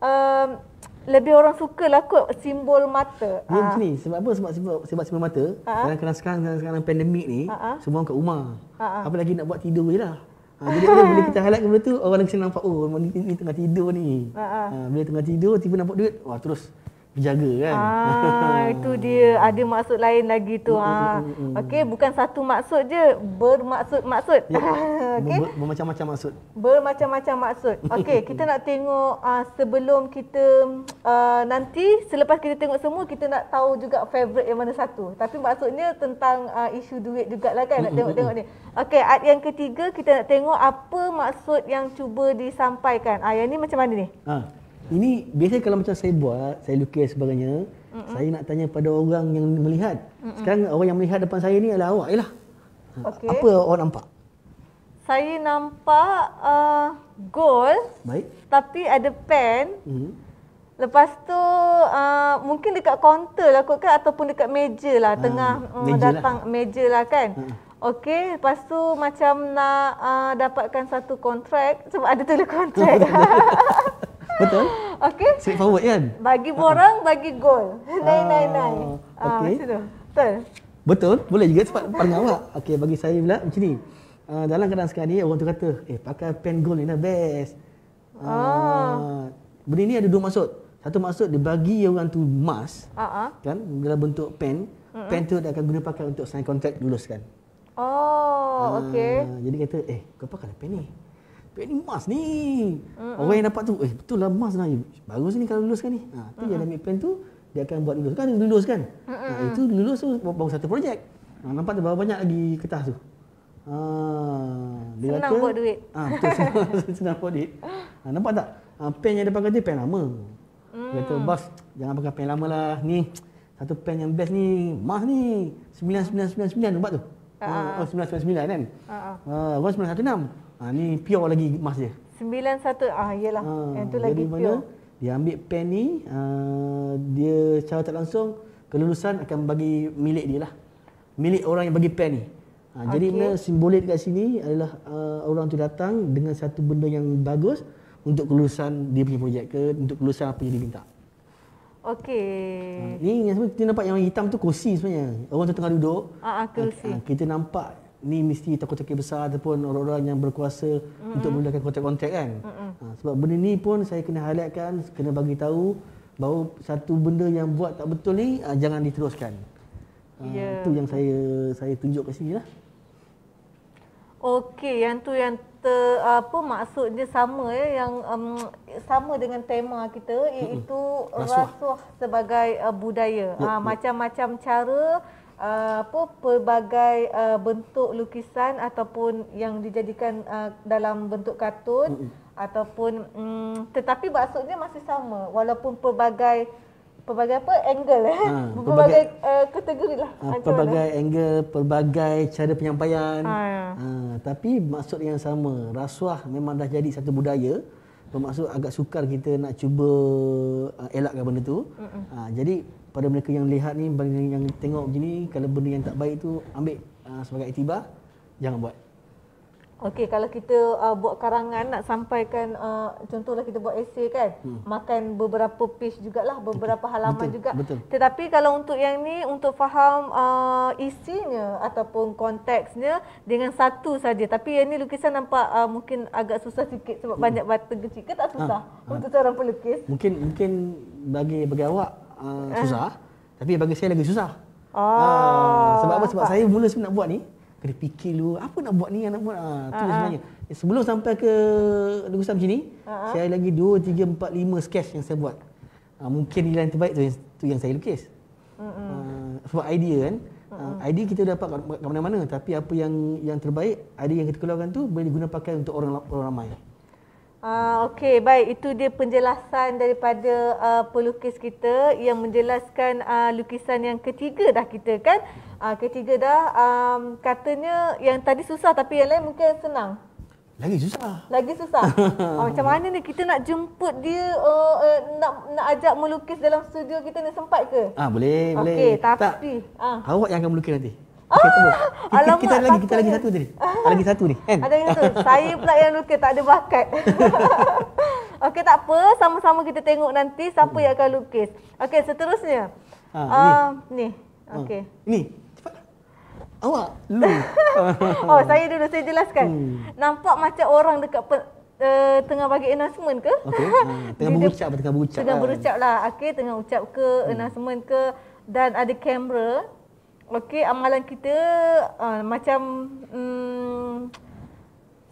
A: um, lebih orang suka lah kot simbol mata. Ya, ha. ni
B: sebab apa sebab sebab sebab simbol mata? Ha? Ah. Dalam kerana sekarang sekarang pandemik ni ha? semua orang kat rumah. Ha? Apa lagi nak buat tidur je lah.
C: Ha, jadi bila, bila kita
B: highlight kepada tu orang senang nampak oh ni, tengah tidur ni. Ha, bila tengah tidur tiba nampak duit wah terus berjaga kan. Ah itu
A: dia ada maksud lain lagi tu. Mm, ha. Mm, mm, mm. Okey bukan satu maksud je bermaksud-maksud. Yep. Ya. Okey.
B: Bermacam-macam maksud.
A: Bermacam-macam maksud. Okey kita nak tengok uh, sebelum kita uh, nanti selepas kita tengok semua kita nak tahu juga favorite yang mana satu. Tapi maksudnya tentang uh, isu duit jugalah kan nak mm, mm, tengok-tengok ni. Okey ayat yang ketiga kita nak tengok apa maksud yang cuba disampaikan. Ah uh, yang ni macam mana ni?
B: Ha. Ini biasa kalau macam saya buat, saya lukis sebagainya, Mm-mm. saya nak tanya pada orang yang melihat. Mm-mm. Sekarang orang yang melihat depan saya ni adalah awak ialah.
A: Ha, okay. Apa awak nampak? Saya nampak uh, gol. Baik. Tapi ada pen. Mm. Lepas tu uh, mungkin dekat kaunter lah kot kan ataupun dekat meja lah uh, tengah mm, meja lah. datang lah. meja lah kan. Uh. Okey, lepas tu macam nak uh, dapatkan satu kontrak. Sebab ada tulis kontrak. Betul? Okey.
B: Straight forward kan?
A: Bagi borang, bagi gol.
C: Nai, nai, nai. Ah, ah, okey. Betul?
B: Betul. Boleh juga sebab pandang awak. Okey, bagi saya pula macam ni. Uh, dalam keadaan sekarang ni, orang tu kata, eh pakai pen gol ni lah best. Uh, oh. Benda ni ada dua maksud. Satu maksud, dia bagi orang tu emas, Uh-huh. Kan, dalam bentuk pen. Uh-huh. Pen tu dia akan guna pakai untuk sign contract luluskan. Oh, uh, okey. Jadi kata, eh kau pakai lah pen ni. Pek ni emas ni. Mm-mm. Orang yang dapat tu, eh betul lah emas lah. Bagus ni kalau lulus kan ni. Ha, tu Mm-mm. yang ambil plan tu, dia akan buat lulus. Kan lulus kan? Ha, itu lulus tu baru satu projek. Ha, nampak tu berapa banyak lagi kertas tu. Ha, dia senang kata, buat duit. Ha, tu senang, senang buat duit. Ha, nampak tak? Ha, pen yang dia pakai tu pen lama. Mm. Dia kata, mm. bos jangan pakai pen lama lah. Ni, satu pen yang best ni, emas ni. 9999 nampak tu. Uh-huh. Ha, oh, 999 kan? Ha, uh-huh. ha, 916. Ha, ni pure lagi emas dia. 91 ah iyalah. Ha, yang tu lagi mana, pure. Dia ambil pen ni, ha, dia secara tak langsung kelulusan akan bagi milik dia lah. Milik orang yang bagi pen ni. Ha, okay. jadi mana simbolik dekat sini adalah uh, orang tu datang dengan satu benda yang bagus untuk kelulusan dia punya projek ke untuk kelulusan apa yang dia minta. Okey. Ha, ni yang sebenarnya kita nampak yang hitam tu kursi sebenarnya. Orang tu tengah duduk.
C: Ah, ah kursi. Ha,
B: kita nampak ni mesti takut tokoh besar ataupun orang-orang yang berkuasa mm-hmm. untuk menggunakan kontak-kontak kan. Mm-hmm. Ha, sebab benda ni pun saya kena highlightkan, kena bagi tahu bahawa satu benda yang buat tak betul ni ha, jangan diteruskan. Ha, yeah. Itu ya. yang saya saya tunjuk kat sini lah.
A: Okey, yang tu yang ter, apa maksudnya sama ya yang um, sama dengan tema kita iaitu rasuah, rasuah sebagai uh, budaya. Yep, ha, ah, yep. Ya. macam-macam cara Uh, apa pelbagai uh, bentuk lukisan ataupun yang dijadikan uh, dalam bentuk kartun mm-hmm. ataupun um, tetapi maksudnya masih sama walaupun pelbagai pelbagai apa angle eh ha, pelbagai uh, kategori lah ha, pelbagai mana.
B: angle pelbagai cara penyampaian ha, ya. ha, tapi maksud yang sama rasuah memang dah jadi satu budaya bermaksud agak sukar kita nak cuba uh, elakkan benda tu. Ha, jadi pada mereka yang lihat ni bagi yang tengok gini kalau benda yang tak baik tu ambil uh, sebagai itibar jangan buat
A: Okey kalau kita uh, buat karangan nak sampaikan uh, contohlah kita buat esei kan hmm. makan beberapa page lah, beberapa betul. halaman betul. juga betul. tetapi kalau untuk yang ni untuk faham uh, isinya ataupun konteksnya dengan satu saja tapi yang ni lukisan nampak uh, mungkin agak susah sikit sebab hmm. banyak batang kecil ke tak susah ha. untuk ha. orang pelukis
B: mungkin mungkin bagi bagi awak uh, susah tapi bagi saya lagi susah. Oh. Uh, sebab apa? Sebab saya mula sebenarnya nak buat ni kena fikir dulu apa nak buat ni yang nak buat. uh, tu uh-huh. sebenarnya. Sebelum sampai ke lukisan macam ni, uh-huh. saya lagi 2 3 4 5 sketch yang saya buat. Uh, mungkin nilai yang terbaik tu yang, tu yang saya lukis.
C: Uh,
B: sebab idea kan. Uh, idea kita dapat kat mana-mana tapi apa yang yang terbaik, idea yang kita keluarkan tu boleh digunakan pakai untuk orang orang ramai.
C: Ah,
A: Okey, baik. Itu dia penjelasan daripada uh, pelukis kita yang menjelaskan uh, lukisan yang ketiga dah kita kan. Uh, ketiga dah. Um, katanya yang tadi susah tapi yang lain mungkin senang. Lagi susah. Lagi susah. oh, macam mana ni kita nak jemput dia uh, uh, nak nak ajak melukis dalam studio kita ni sempat ke?
B: Ah boleh, okay, boleh. Okey, tapi. Tak, ah. Awak yang akan melukis nanti. Okay, tunggu. Ah, kita, alamak, kita lagi, kita lagi satu tadi. Ada lagi satu ni, kan? Ada satu. Saya pula yang
A: lukis, tak ada bakat. Okey, tak apa. Sama-sama kita tengok nanti siapa yang akan lukis. Okey, seterusnya. Ha, uh, ni. ni.
C: Ah, Okey. Ha. Ni. Awak, lu.
B: oh, saya
A: dulu. Saya jelaskan. Hmm. Nampak macam orang dekat pe- Uh, tengah bagi announcement ke? Okay. Uh, ah, tengah berucap,
B: tengah berucap. Tengah lah. berucap lah.
A: Okay, tengah ucap ke, hmm. announcement ke. Dan ada kamera. Okey, amalan kita uh, macam um,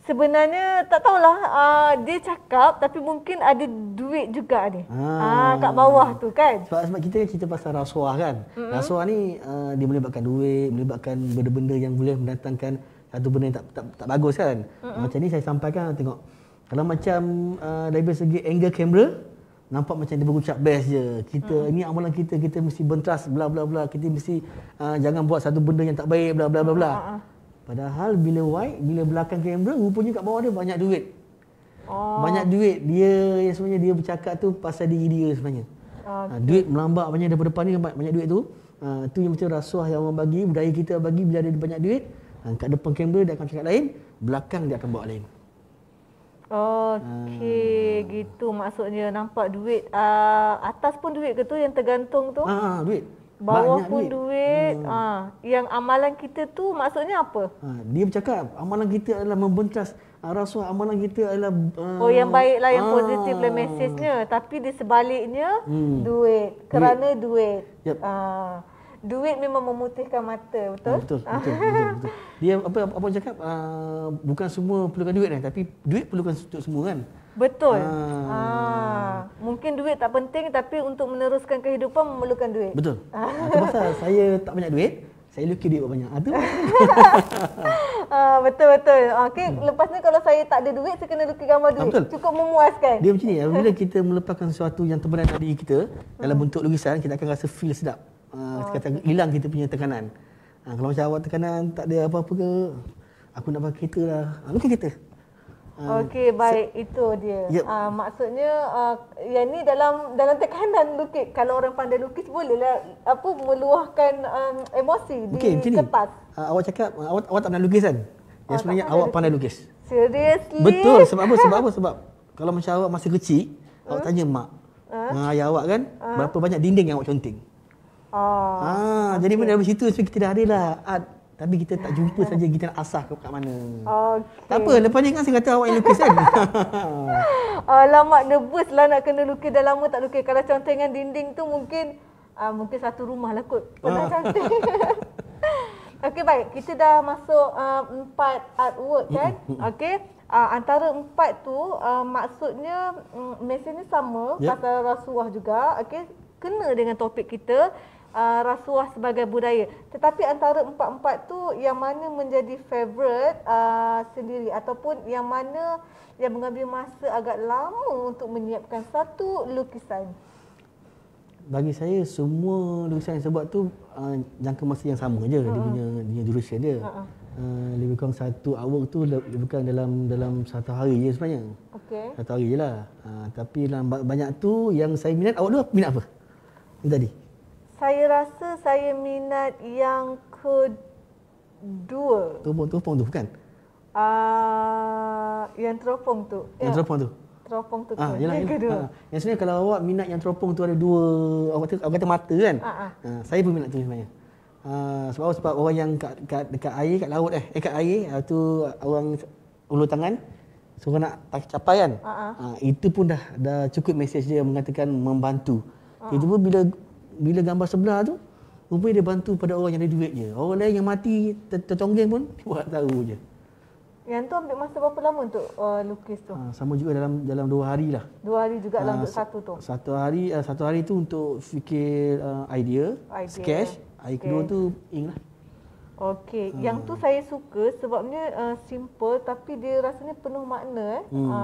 A: sebenarnya tak tahulah uh, dia cakap tapi mungkin ada duit juga ni. Ah ha. uh, kat bawah tu
B: kan. Sebab sebab kita kan cerita pasal rasuah kan. Mm-hmm. Rasuah ni uh, dia melibatkan duit, melibatkan benda-benda yang boleh mendatangkan satu benda yang tak tak, tak bagus kan. Mm-hmm. Macam ni saya sampaikan tengok kalau macam uh, dari segi angle kamera nampak macam dia berucap best je. Kita hmm. ini amalan kita kita mesti bentras bla bla bla. Kita mesti uh, jangan buat satu benda yang tak baik bla bla bla bla. Ah, ah. Padahal bila white, bila belakang kamera rupanya kat bawah dia banyak duit. Oh. Banyak duit. Dia yang sebenarnya dia bercakap tu pasal diri dia sebenarnya. Okay. Uh, duit melambak banyak daripada depan ni banyak, banyak duit tu. Uh, tu yang macam rasuah yang orang bagi, budaya kita bagi bila ada banyak duit, uh, kat depan kamera dia akan cakap lain, belakang dia akan buat lain.
C: Okey,
A: hmm. gitu maksudnya nampak duit uh, atas pun duit ke tu yang tergantung tu? Ha,
B: duit. Bawah Banyak pun duit. duit. Hmm.
A: Ha, yang amalan kita tu maksudnya apa? Ha,
B: dia bercakap amalan kita adalah membentas rasuah amalan kita adalah uh, Oh, yang baiklah yang ha. positif
A: lah mesejnya, tapi di sebaliknya hmm. duit. Kerana duit. duit. Yep. Ha duit memang memutihkan mata betul
B: betul betul betul, betul. dia apa apa cakap uh, bukan semua perlukan duit kan tapi duit perlukan untuk semua kan betul ah.
A: ah mungkin duit tak penting tapi untuk meneruskan kehidupan memerlukan duit
B: betul ah. ah pasal saya tak banyak duit saya lucky dia banyak ah,
A: ah, betul betul ah, okey hmm. lepas ni kalau saya tak ada duit saya kena lucky gambar duit betul. cukup memuaskan
B: dia macam ni bila kita melepaskan sesuatu yang terberat tadi kita dalam hmm. bentuk lukisan kita akan rasa feel sedap Ha, kata hilang kita punya tekanan. Ha, kalau macam awak tekanan tak ada apa-apa ke, aku nak pakai kereta lah. Ha, ah, Lukis kereta. Ha, Okey,
A: baik. Se- itu dia. Yep. Ha, maksudnya, uh, yang ni dalam dalam tekanan lukis. Kalau orang pandai lukis, bolehlah apa, meluahkan um, emosi okay, di tempat.
B: Ha, awak cakap, awak, awak tak kan? oh, pandai lukis kan? Yang sebenarnya awak pandai lukis.
A: Seriously? Betul. Sebab apa? Sebab
B: apa? Sebab kalau macam awak masih kecil, hmm? awak tanya mak. Ha? Ha, ayah awak kan, ha? berapa banyak dinding yang awak conteng? Oh, ah, okay. jadi pun dalam situ sebab kita dah ada lah art ah, tapi kita tak jumpa saja kita nak asah ke kat mana.
C: Okay. Tak apa, lepas
B: ni kan saya kata awak yang lukis kan.
A: Alamak, nervous lah nak kena lukis dah lama tak lukis. Kalau contoh dengan dinding tu mungkin uh, mungkin satu rumah lah kot. Ah. Pernah cantik. Okey baik, kita dah masuk uh, empat artwork kan. Okey. Uh, antara empat tu uh, maksudnya mm, mesej ni sama yep. Ya. pasal rasuah juga okey kena dengan topik kita uh, rasuah sebagai budaya. Tetapi antara empat-empat tu yang mana menjadi favorite uh, sendiri ataupun yang mana yang mengambil masa agak lama untuk menyiapkan satu lukisan.
B: Bagi saya semua lukisan yang sebab tu uh, jangka masa yang sama aja, uh-huh. dia punya dia punya duration dia. Uh-huh. Uh, lebih kurang satu hour tu lebih kurang dalam dalam satu hari je sebenarnya. Okey. Satu hari je lah. Uh, tapi dalam banyak tu yang saya minat awak tu minat apa? Yang tadi
A: saya rasa saya minat yang kedua.
B: Tu teropong tu bukan?
A: Uh, yang teropong tu. Yang ya. teropong tu. Teropong
C: tu. Ah, ke. yang kedua. Ha.
B: Yang sebenarnya kalau awak minat yang teropong tu ada dua, awak kata, awak kata mata kan? Ha, ha. Ha, saya pun minat tu sebenarnya. Uh, sebab sebab orang yang kat, kat dekat air kat laut eh eh kat air tu orang ulu tangan Suka nak tak capai kan uh-huh. uh, itu pun dah dah cukup message dia mengatakan membantu uh-huh. itu pun bila bila gambar sebelah tu rupanya dia bantu pada orang yang ada duit je orang lain yang mati tertonggeng pun dia buat tahu je
A: yang tu ambil masa berapa lama untuk uh, lukis tu? Ha,
B: sama juga dalam dalam dua hari lah.
A: Dua hari juga ha, lah untuk satu tu?
B: Satu hari uh, satu hari tu untuk fikir uh, idea, idea, sketch. Hari okay. kedua tu ink lah.
A: Okay. Ha. Yang tu saya suka sebabnya uh, simple tapi dia rasanya penuh makna. Eh. Hmm. Ha,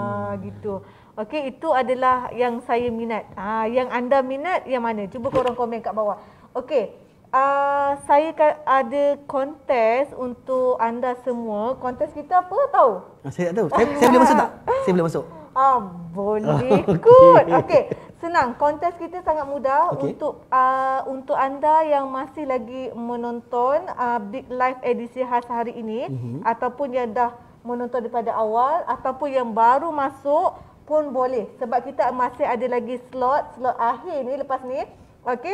A: gitu. Okey, itu adalah yang saya minat. Ha, yang anda minat yang mana? Cuba korang komen kat bawah. Okey, uh, saya ada kontes untuk anda semua. Kontes kita apa tahu?
B: Ah, saya tak tahu. Saya, saya boleh masuk tak? Saya boleh masuk.
A: Ah, boleh ikut. Ah, okey. Senang. Kontes kita sangat mudah okay. untuk uh, untuk anda yang masih lagi menonton uh, Big Live edisi khas hari ini mm-hmm. ataupun yang dah menonton daripada awal ataupun yang baru masuk pun boleh sebab kita masih ada lagi slot slot akhir ni lepas ni okey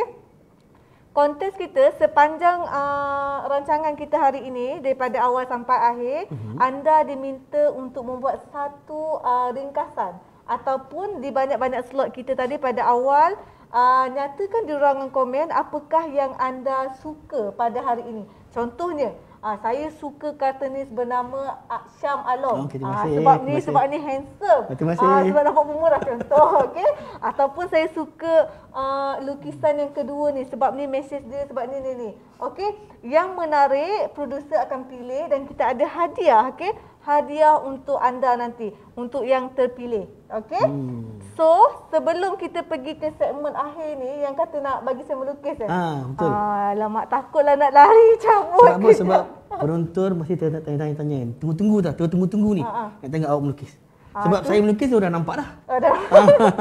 A: kontes kita sepanjang uh, rancangan kita hari ini daripada awal sampai akhir mm-hmm. anda diminta untuk membuat satu uh, ringkasan ataupun di banyak-banyak slot kita tadi pada awal uh, nyatakan di ruangan komen apakah yang anda suka pada hari ini contohnya Ah, saya suka kartunis bernama Aksyam Along. Oh, okay, terima ah, kasih. Ah, sebab ni sebab ni handsome. Ah, terima kasih. Ah, sebab nampak murah contoh, okey. Ataupun saya suka uh, lukisan yang kedua ni sebab ni message dia sebab ni ni ni. Okey, yang menarik producer akan pilih dan kita ada hadiah, okey hadiah untuk anda nanti untuk yang terpilih okey hmm. so sebelum kita pergi ke segmen akhir ni yang kata nak bagi saya melukis eh ha betul ha lama takutlah nak lari cabut
B: sebab sebab penonton mesti tanya-tanya tunggu-tunggu dah tunggu-tunggu ni ha, ha. nak tengok awak melukis
A: sebab ha, saya melukis dia dah nampak dah. Oh, dah.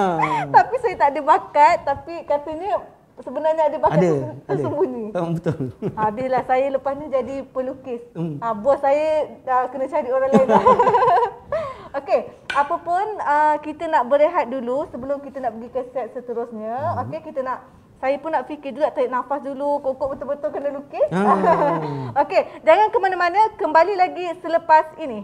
A: tapi saya tak ada bakat tapi katanya sebenarnya ada bakat ada,
B: tersembunyi. Ada. Um, betul.
A: Habislah saya lepas ni jadi pelukis. Mm. Ha, ah, bos saya dah kena cari orang lain dah. Okey, apapun uh, ah, kita nak berehat dulu sebelum kita nak pergi ke set seterusnya. Mm. Okey, kita nak saya pun nak fikir juga tarik nafas dulu, kokok betul-betul kena lukis. Mm. Okey, jangan ke mana-mana, kembali lagi selepas ini.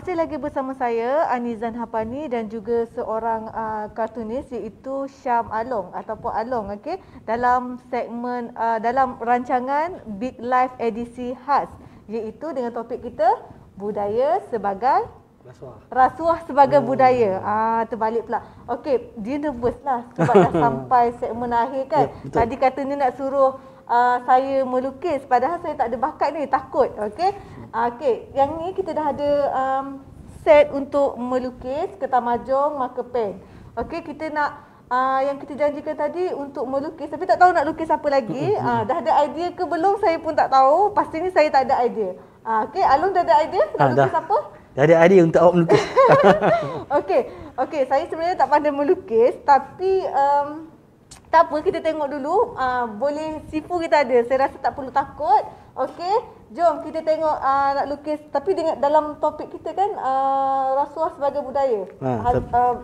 A: masih lagi bersama saya Anizan Hapani dan juga seorang uh, kartunis iaitu Syam Along ataupun Along okey dalam segmen uh, dalam rancangan Big Life edisi khas iaitu dengan topik kita budaya sebagai rasuah. Rasuah sebagai oh. budaya. Ah terbalik pula. Okey, dia nervouslah sebab dah sampai segmen akhir kan. Ya, Tadi kata ni nak suruh Uh, saya melukis padahal saya tak ada bakat ni takut okey Ah, okey, yang ni kita dah ada um, set untuk melukis ketam majong marker pen. Okey, kita nak uh, yang kita janjikan tadi untuk melukis tapi tak tahu nak lukis apa lagi. Uh, dah ada idea ke belum saya pun tak tahu. Pastinya saya tak ada idea. Uh, Okey, Alung dah ada idea nak ha, lukis dah. apa?
B: Dah ada idea untuk awak melukis.
A: Okay, okay, saya sebenarnya tak pandai melukis tapi um, tak apa kita tengok dulu uh, boleh sifu kita ada. Saya rasa tak perlu takut. Okey, jom kita tengok uh, nak lukis tapi dengan dalam topik kita kan uh, rasuah sebagai budaya. Ha, ha
B: uh,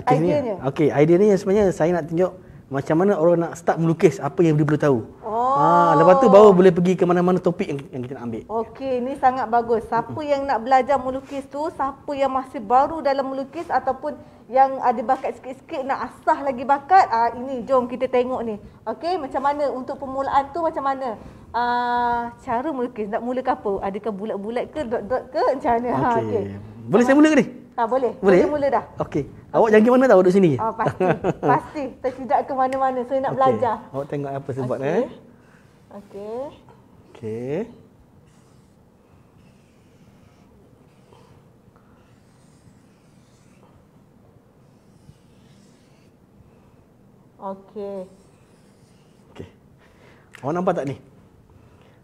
B: okay, idea ni. Okey, idea ni yang sebenarnya saya nak tunjuk macam mana orang nak start melukis apa yang dia perlu tahu.
C: Ha, oh. Ha, lepas tu baru
B: boleh pergi ke mana-mana topik yang, yang kita nak ambil.
A: Okey, ni sangat bagus. Siapa yang nak belajar melukis tu, siapa yang masih baru dalam melukis ataupun yang ada bakat sikit-sikit nak asah lagi bakat, ah ini jom kita tengok ni. Okey, macam mana untuk permulaan tu macam mana? uh, cara melukis nak mulakan apa? Adakah bulat-bulat ke dot-dot ke macam mana? Okay. Ha okey. Boleh saya mula ke ni? Ha boleh. Boleh saya ya? mula dah.
B: Okey. Okay. Awak jangan mana tahu duduk sini? Oh pasti. pasti
A: tersidak ke mana-mana. Saya nak okay. belajar.
B: Awak tengok apa saya okay. eh. Okey.
A: Okey. Okey.
B: Okey. Awak nampak tak ni?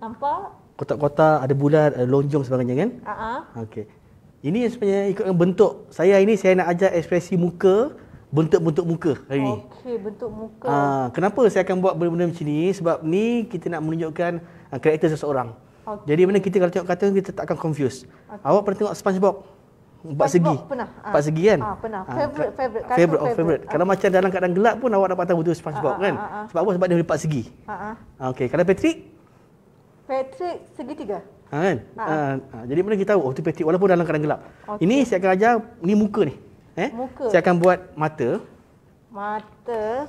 B: Nampak? Kotak-kotak, ada bulat, ada lonjong sebagainya kan? Haa. Uh-huh. Okey. Ini yang sebenarnya ikut bentuk. Saya ini saya nak ajar ekspresi muka, bentuk-bentuk muka hari ini.
A: Okey, bentuk muka. Ha,
B: kenapa saya akan buat benda-benda macam ni? Sebab ni kita nak menunjukkan ha, karakter seseorang. Okay. Jadi mana kita kalau tengok kata kita tak akan confuse. Okay. Awak pernah tengok SpongeBob? Empat segi.
A: Pernah. Ah. Empat segi kan? Ah, pernah. Ha, favorite, favorite. Favorite, oh, favorite. favorite. favorite. Okay.
B: macam dalam keadaan gelap pun awak dapat tahu tu SpongeBob ah, kan? Ah, ah, ah. Sebab apa? Sebab dia empat segi. Ah, ah. Okey, kalau Patrick?
A: Patrick segitiga.
B: Ha kan? Ha. Ha. Ha. Jadi mana kita tahu oh tu Patrick walaupun dalam keadaan gelap. Okay. Ini saya akan ajar ni muka ni. Eh? Muka. Saya akan buat mata.
A: Mata.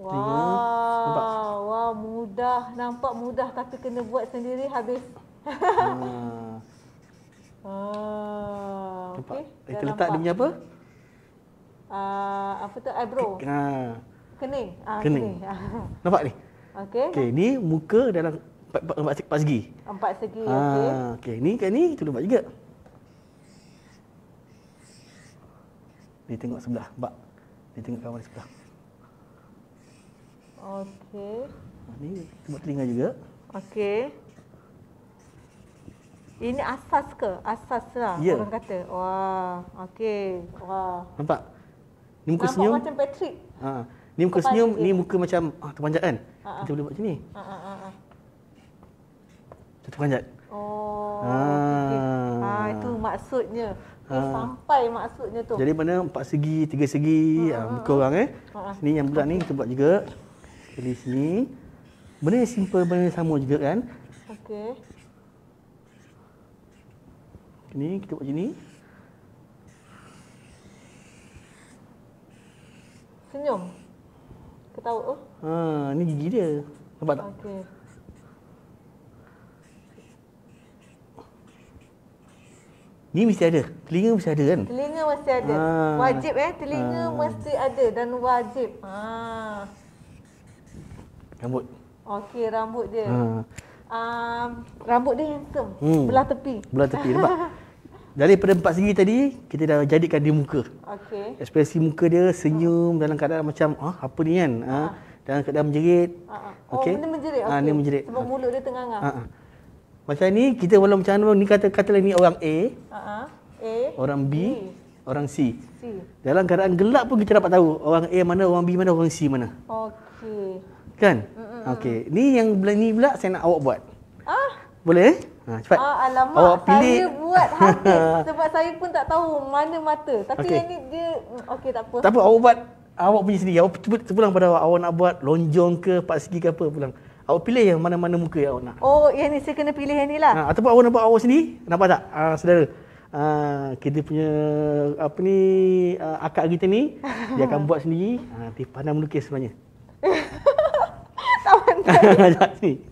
C: Wow.
A: Wow, mudah. Nampak mudah tapi kena buat sendiri habis.
C: Ha.
A: Oh, nampak. okay. Eh, dia terletak dia punya apa? Uh, apa tu? Eyebrow. K- ha. Kening. Ah, kening. kening. Ah. nampak ni? Okey. Okey,
B: ni muka dalam empat, empat, empat segi.
A: Empat segi. Ah,
B: okey. Okay, ni kat ni kita nampak juga. Ni tengok sebelah. Nampak. Ni tengok kawan sebelah.
C: Okey.
B: Ha, ni tengok telinga juga.
A: Okey. Ini asas ke? Asas lah yeah. orang kata. Wah, okey. Wah.
B: Nampak? Ni muka Nampak senyum. macam Patrick. Ha. Ni muka Kepala senyum, ni muka macam ah, terpanjat kan? Ha-ha. Kita ha. boleh buat macam ni. Ha-ha. Terpanjat.
A: Oh, ah. Okay. Ah, itu maksudnya. Ah. Eh, sampai maksudnya tu. Jadi
B: mana empat segi, tiga segi, ha, ah, ha, muka orang eh.
C: Ha, ha. Sini yang bulat
B: ni kita buat juga. Sekali sini. Benda yang simple, benda yang sama juga kan. Okey. Ini kita buat sini. Senyum. Ketawa. Oh. Ha, ni gigi dia. Nampak tak? Okey. Ni mesti ada. Telinga mesti ada kan?
A: Telinga mesti ada. Ha. Wajib eh. Telinga ha. mesti ada dan wajib. Ha. Rambut. Okey, rambut dia. Ha. Um, rambut dia handsome. Hmm. Belah tepi.
B: Belah tepi. Nampak? daripada empat segi tadi kita dah jadikan dia muka
C: okay. ekspresi
B: muka dia senyum ha. dalam keadaan macam ah apa ni kan ha. Ha. dalam keadaan menjerit
C: ha.
A: oh, okey dia menjerit okey ha, dia menjerit sebab okay. mulut dia tengah ha. ha.
B: macam ni kita walaupun macam mana ni kata kata ni orang A
A: ha. A
B: orang B, B. orang C. C dalam keadaan gelap pun kita dapat tahu orang A mana orang B mana orang C mana
A: okey
B: kan okey ni yang ni pula saya nak awak buat ah boleh eh? Ha, cepat. Ah, alamak, Awak pilih.
A: buat habis sebab saya pun tak tahu mana mata. Tapi okay. yang ni dia, mm, okey tak apa. Tak apa, awak buat
B: awak punya sendiri. Awak terpulang pada awak. Awak nak buat lonjong ke, pak segi ke apa pulang. Awak pilih yang mana-mana muka yang awak nak.
A: Oh, yang ni saya kena pilih yang ni lah. Ha,
B: ataupun awak nak buat awak sendiri. Nampak tak, ha, saudara? Ha, kita punya apa ni ha, akak kita ni dia akan buat sendiri ha, nanti pandai melukis sebenarnya tak
A: pandai tak sini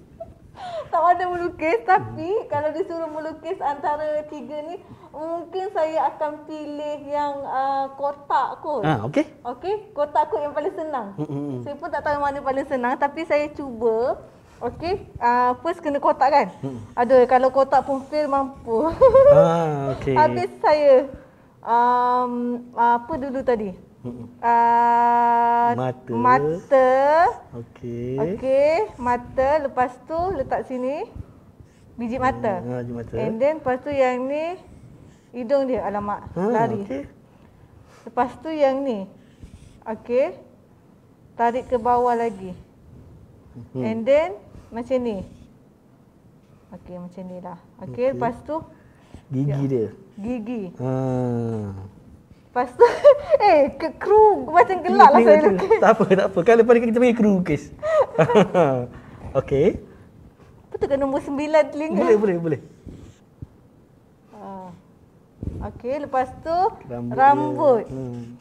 A: order melukis tapi hmm. kalau disuruh melukis antara tiga ni mungkin saya akan pilih yang uh, kotak kot. Ah, okey. Okey, kotak kot yang paling senang. Hmm. Saya pun tak tahu mana paling senang tapi saya cuba. Okey, uh, first kena kotak kan? Hmm. Aduh, kalau kotak pun fail mampu.
C: Ah, okey. Habis
A: saya um, apa dulu tadi? Uh, mata. Mata.
B: Okey. Okey,
A: mata lepas tu letak sini. Biji hmm, mata.
B: Ha, biji mata. And
A: then lepas tu yang ni hidung dia. Alamak, hmm, lari. Okey. Lepas tu yang ni. Okey. Tarik ke bawah lagi. Hmm. And then macam ni. Okey, macam ni lah. Okey, okay. lepas tu gigi ya. dia. Gigi.
B: Hmm.
A: Lepas tu, eh, ke kru macam gelak lah saya.
B: Tak apa, tak apa. Kan lepas ni kita panggil kru kes. Okey.
A: Betul ke nombor sembilan telinga? Boleh, boleh, boleh. Ah. Okey, lepas tu
B: rambut. rambut. Hmm.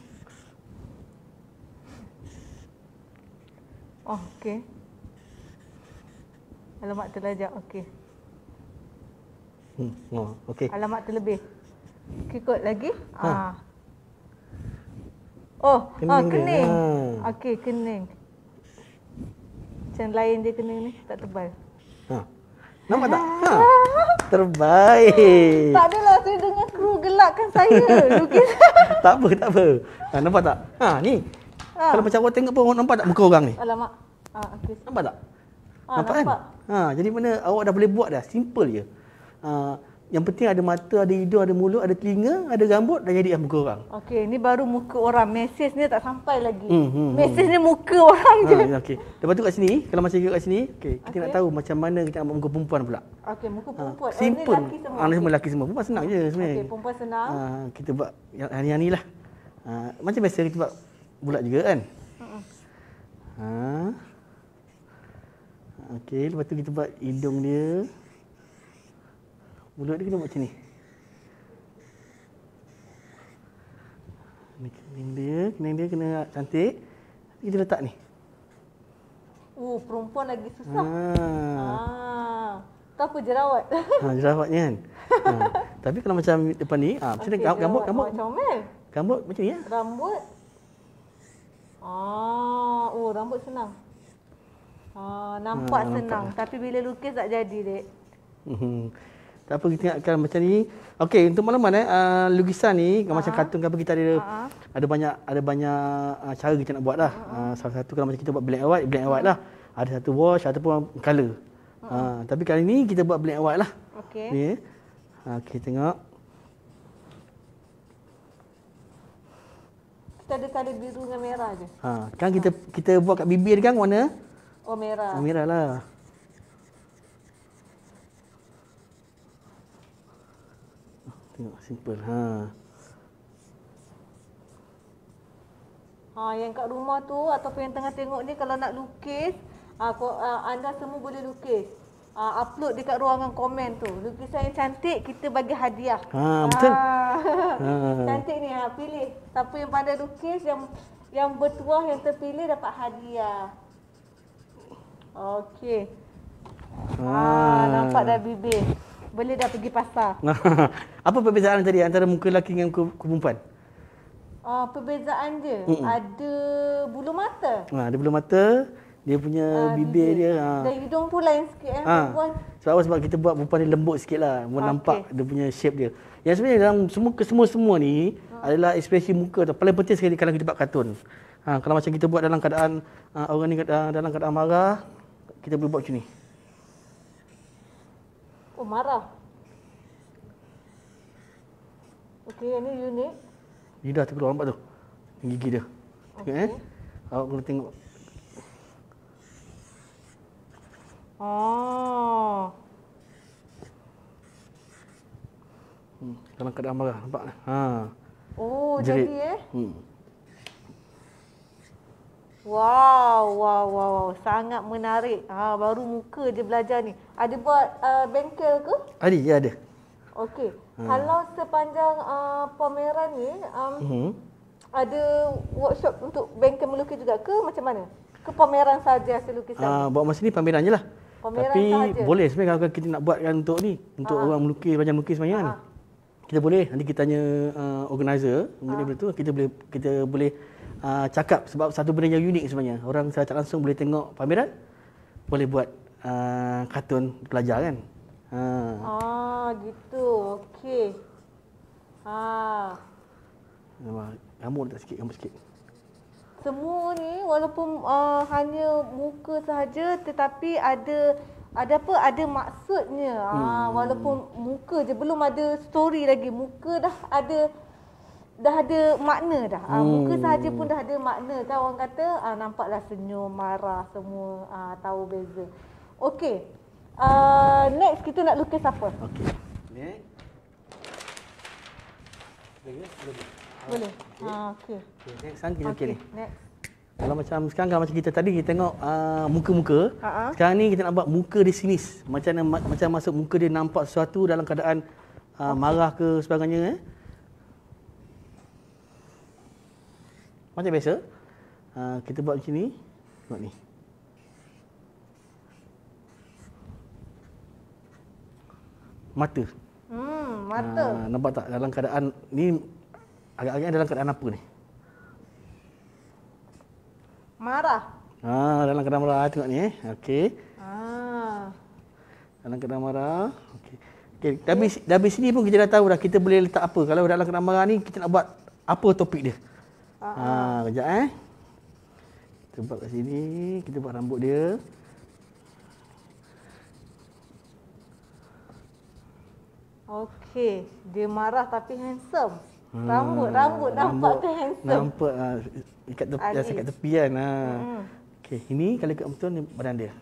A: Oh, okey. Alamat terlajak, okey.
C: Hmm,
B: oh, okey. Alamat
A: terlebih. Okey, kot lagi. Ha. Ah. Oh, ah, kening. Ha, kening. Ha. Okey, kening. Macam lain dia kening ni, tak tebal.
B: Ha. Nampak tak? Ha. Ah. Terbaik. Tak
A: adalah saya dengar kru gelakkan saya lukis.
B: tak apa, tak apa. Ha, nampak tak? Ha, ni. Ha. Kalau macam awak tengok pun nampak tak muka orang ni? Alamak. Ha, okay. Nampak tak? Ha, nampak, nampak, kan? Ha, jadi mana awak dah boleh buat dah. Simple je. Ha, yang penting ada mata, ada hidung, ada mulut, ada telinga, ada rambut dan jadi muka orang.
A: Okey, ni baru muka orang. Mesej ni tak sampai lagi. Hmm, hmm, hmm. Mesej ni muka orang ha, je.
B: Ya, okey. Lepas tu kat sini, kalau masih ikut kat sini, okay, kita okay. nak tahu macam mana kita nak muka perempuan pula.
A: Okey, muka ha, perempuan. Ha, simple. ni lelaki
B: semua. Ah, semua lelaki semua. Perempuan senang je sebenarnya. Okey, perempuan senang. Ha, kita buat yang, yang, yang ni lah. Ha, macam biasa kita buat bulat juga kan? Ha. Okey, lepas tu kita buat hidung dia. Mulut dia kena buat macam ni. Ni kening dia, kening dia kena cantik. Nanti kita letak ni.
A: Oh, perempuan lagi susah. Ha. Ah. Ah. apa jerawat. Ha,
B: jerawatnya kan. ha. Tapi kalau macam depan ni, ha, macam okay, ni gambut gambut. Macam mel. Gambut macam ni ya.
A: Rambut. Ah, oh rambut senang. Ah, nampak, ha, nampak senang, tapi bila lukis tak jadi, Dek.
B: Mhm apa kita ingatkan macam ni. Okey, untuk mana eh uh, lukisan ni uh-huh. macam kartun ke kita ada uh-huh. ada banyak ada banyak uh, cara kita nak buat lah. Uh-huh. Uh, salah satu kalau macam kita buat black and white, black and white lah. Hmm. Ada satu wash ataupun color. Uh-huh. Hmm. Uh, tapi kali ni kita buat black and white lah. Okey. Ni. Eh. Okey, tengok.
A: Kita ada color biru dengan merah je.
B: Ha, kan kita uh-huh. kita buat kat bibir kan warna? Oh, merah. Oh, merah lah. Tengok simple ha.
A: Ha yang kat rumah tu ataupun yang tengah tengok ni kalau nak lukis, aku ha, ha, anda semua boleh lukis. Ha, upload dekat ruangan komen tu. Lukisan yang cantik kita bagi hadiah. Ha betul. Ha. ha. Cantik ni ha pilih. Siapa yang pandai lukis yang yang bertuah yang terpilih dapat hadiah. Okey.
B: Ha, ha nampak dah
A: bibir. Boleh dah pergi pasar.
B: Apa perbezaan tadi antara muka lelaki dengan muka perempuan?
A: Uh, perbezaan dia Mm-mm. ada bulu mata.
B: Ha, ada bulu mata, dia punya uh, bibir, dia. Ha. Dan
A: hidung pun lain sikit eh, ha.
B: Sebab apa? Sebab kita buat perempuan ni lembut sikit lah. Okay. nampak dia punya shape dia. Yang sebenarnya dalam semua kesemua-semua ni ha. adalah ekspresi muka tu. Paling penting sekali kalau kita buat kartun. Ha, kalau macam kita buat dalam keadaan uh, orang ni uh, dalam keadaan marah, kita boleh buat macam ni.
A: Oh marah. Okey, yang ni unik.
B: Lidah terkeluar nampak tu. Gigi dia. Tengok okay. eh. Awak kena tengok.
C: Oh.
B: Hmm, dalam keadaan marah nampak. Ha.
C: Oh, Jerit. jadi eh.
B: Hmm.
A: Wow, wow, wow, wow, sangat menarik. Ha, baru muka je belajar ni. Ada buat uh, bengkel ke? Ada, ya ada. Okey. Hmm. Kalau sepanjang uh, pameran ni, um, hmm. ada workshop untuk bengkel melukis juga ke macam mana? Ke pameran saja hasil lukisan? Uh,
B: buat masa ni pameran je lah.
C: Pameran Tapi sahaja. boleh
B: sebenarnya kalau kita nak buatkan untuk ni, untuk uh. orang melukis, banyak melukis sebenarnya kan. Uh. Kita boleh nanti kita tanya uh, organizer ah. benda tu kita boleh kita boleh uh, cakap sebab satu benda yang unik sebenarnya. Orang secara tak langsung boleh tengok pameran boleh buat uh, kartun pelajar kan. Ha.
A: Ah gitu. Okey. Ha. Ah.
B: Nama rambut tak sikit, rambut sikit.
A: Semua ni walaupun uh, hanya muka sahaja tetapi ada ada apa ada maksudnya. Ha hmm. ah, walaupun muka je belum ada story lagi. Muka dah ada dah ada makna dah. Ah, muka hmm. sahaja pun dah ada makna. Kan orang kata ah, nampaklah senyum, marah semua ah, tahu beza. Okey. Uh, next kita nak lukis apa? Okey. Ni. Boleh. Ha, okey. Okay.
B: Next sang kita okay. ni. Next. Kalau macam sekarang kalau macam kita tadi kita tengok uh, muka-muka. Uh-huh. Sekarang ni kita nak buat muka di sini. Macam mana, macam masuk muka dia nampak sesuatu dalam keadaan uh, okay. marah ke sebagainya eh. Macam biasa. Uh, kita buat macam ni. Tengok ni. mata.
A: Hmm, mata. Ha,
B: nampak tak dalam keadaan ni agak-agaknya dalam keadaan apa ni? Marah. Ha, dalam keadaan marah tengok ni eh. Okey. Ha. Dalam keadaan marah. Okey. Okay. okay. Dari, dari sini pun kita dah tahu dah kita boleh letak apa. Kalau dalam keadaan marah ni kita nak buat apa topik dia. Ah. Ha, kejap eh. Kita buat kat sini, kita buat rambut dia.
A: Okey, dia marah tapi handsome. Hmm. Rambut, rambut nampak tu handsome. Nampak
B: ah dekat tepi, Aris. dekat tepi kan. Ha. Hmm. Okey, ini kalau ikut betul ni badan dia.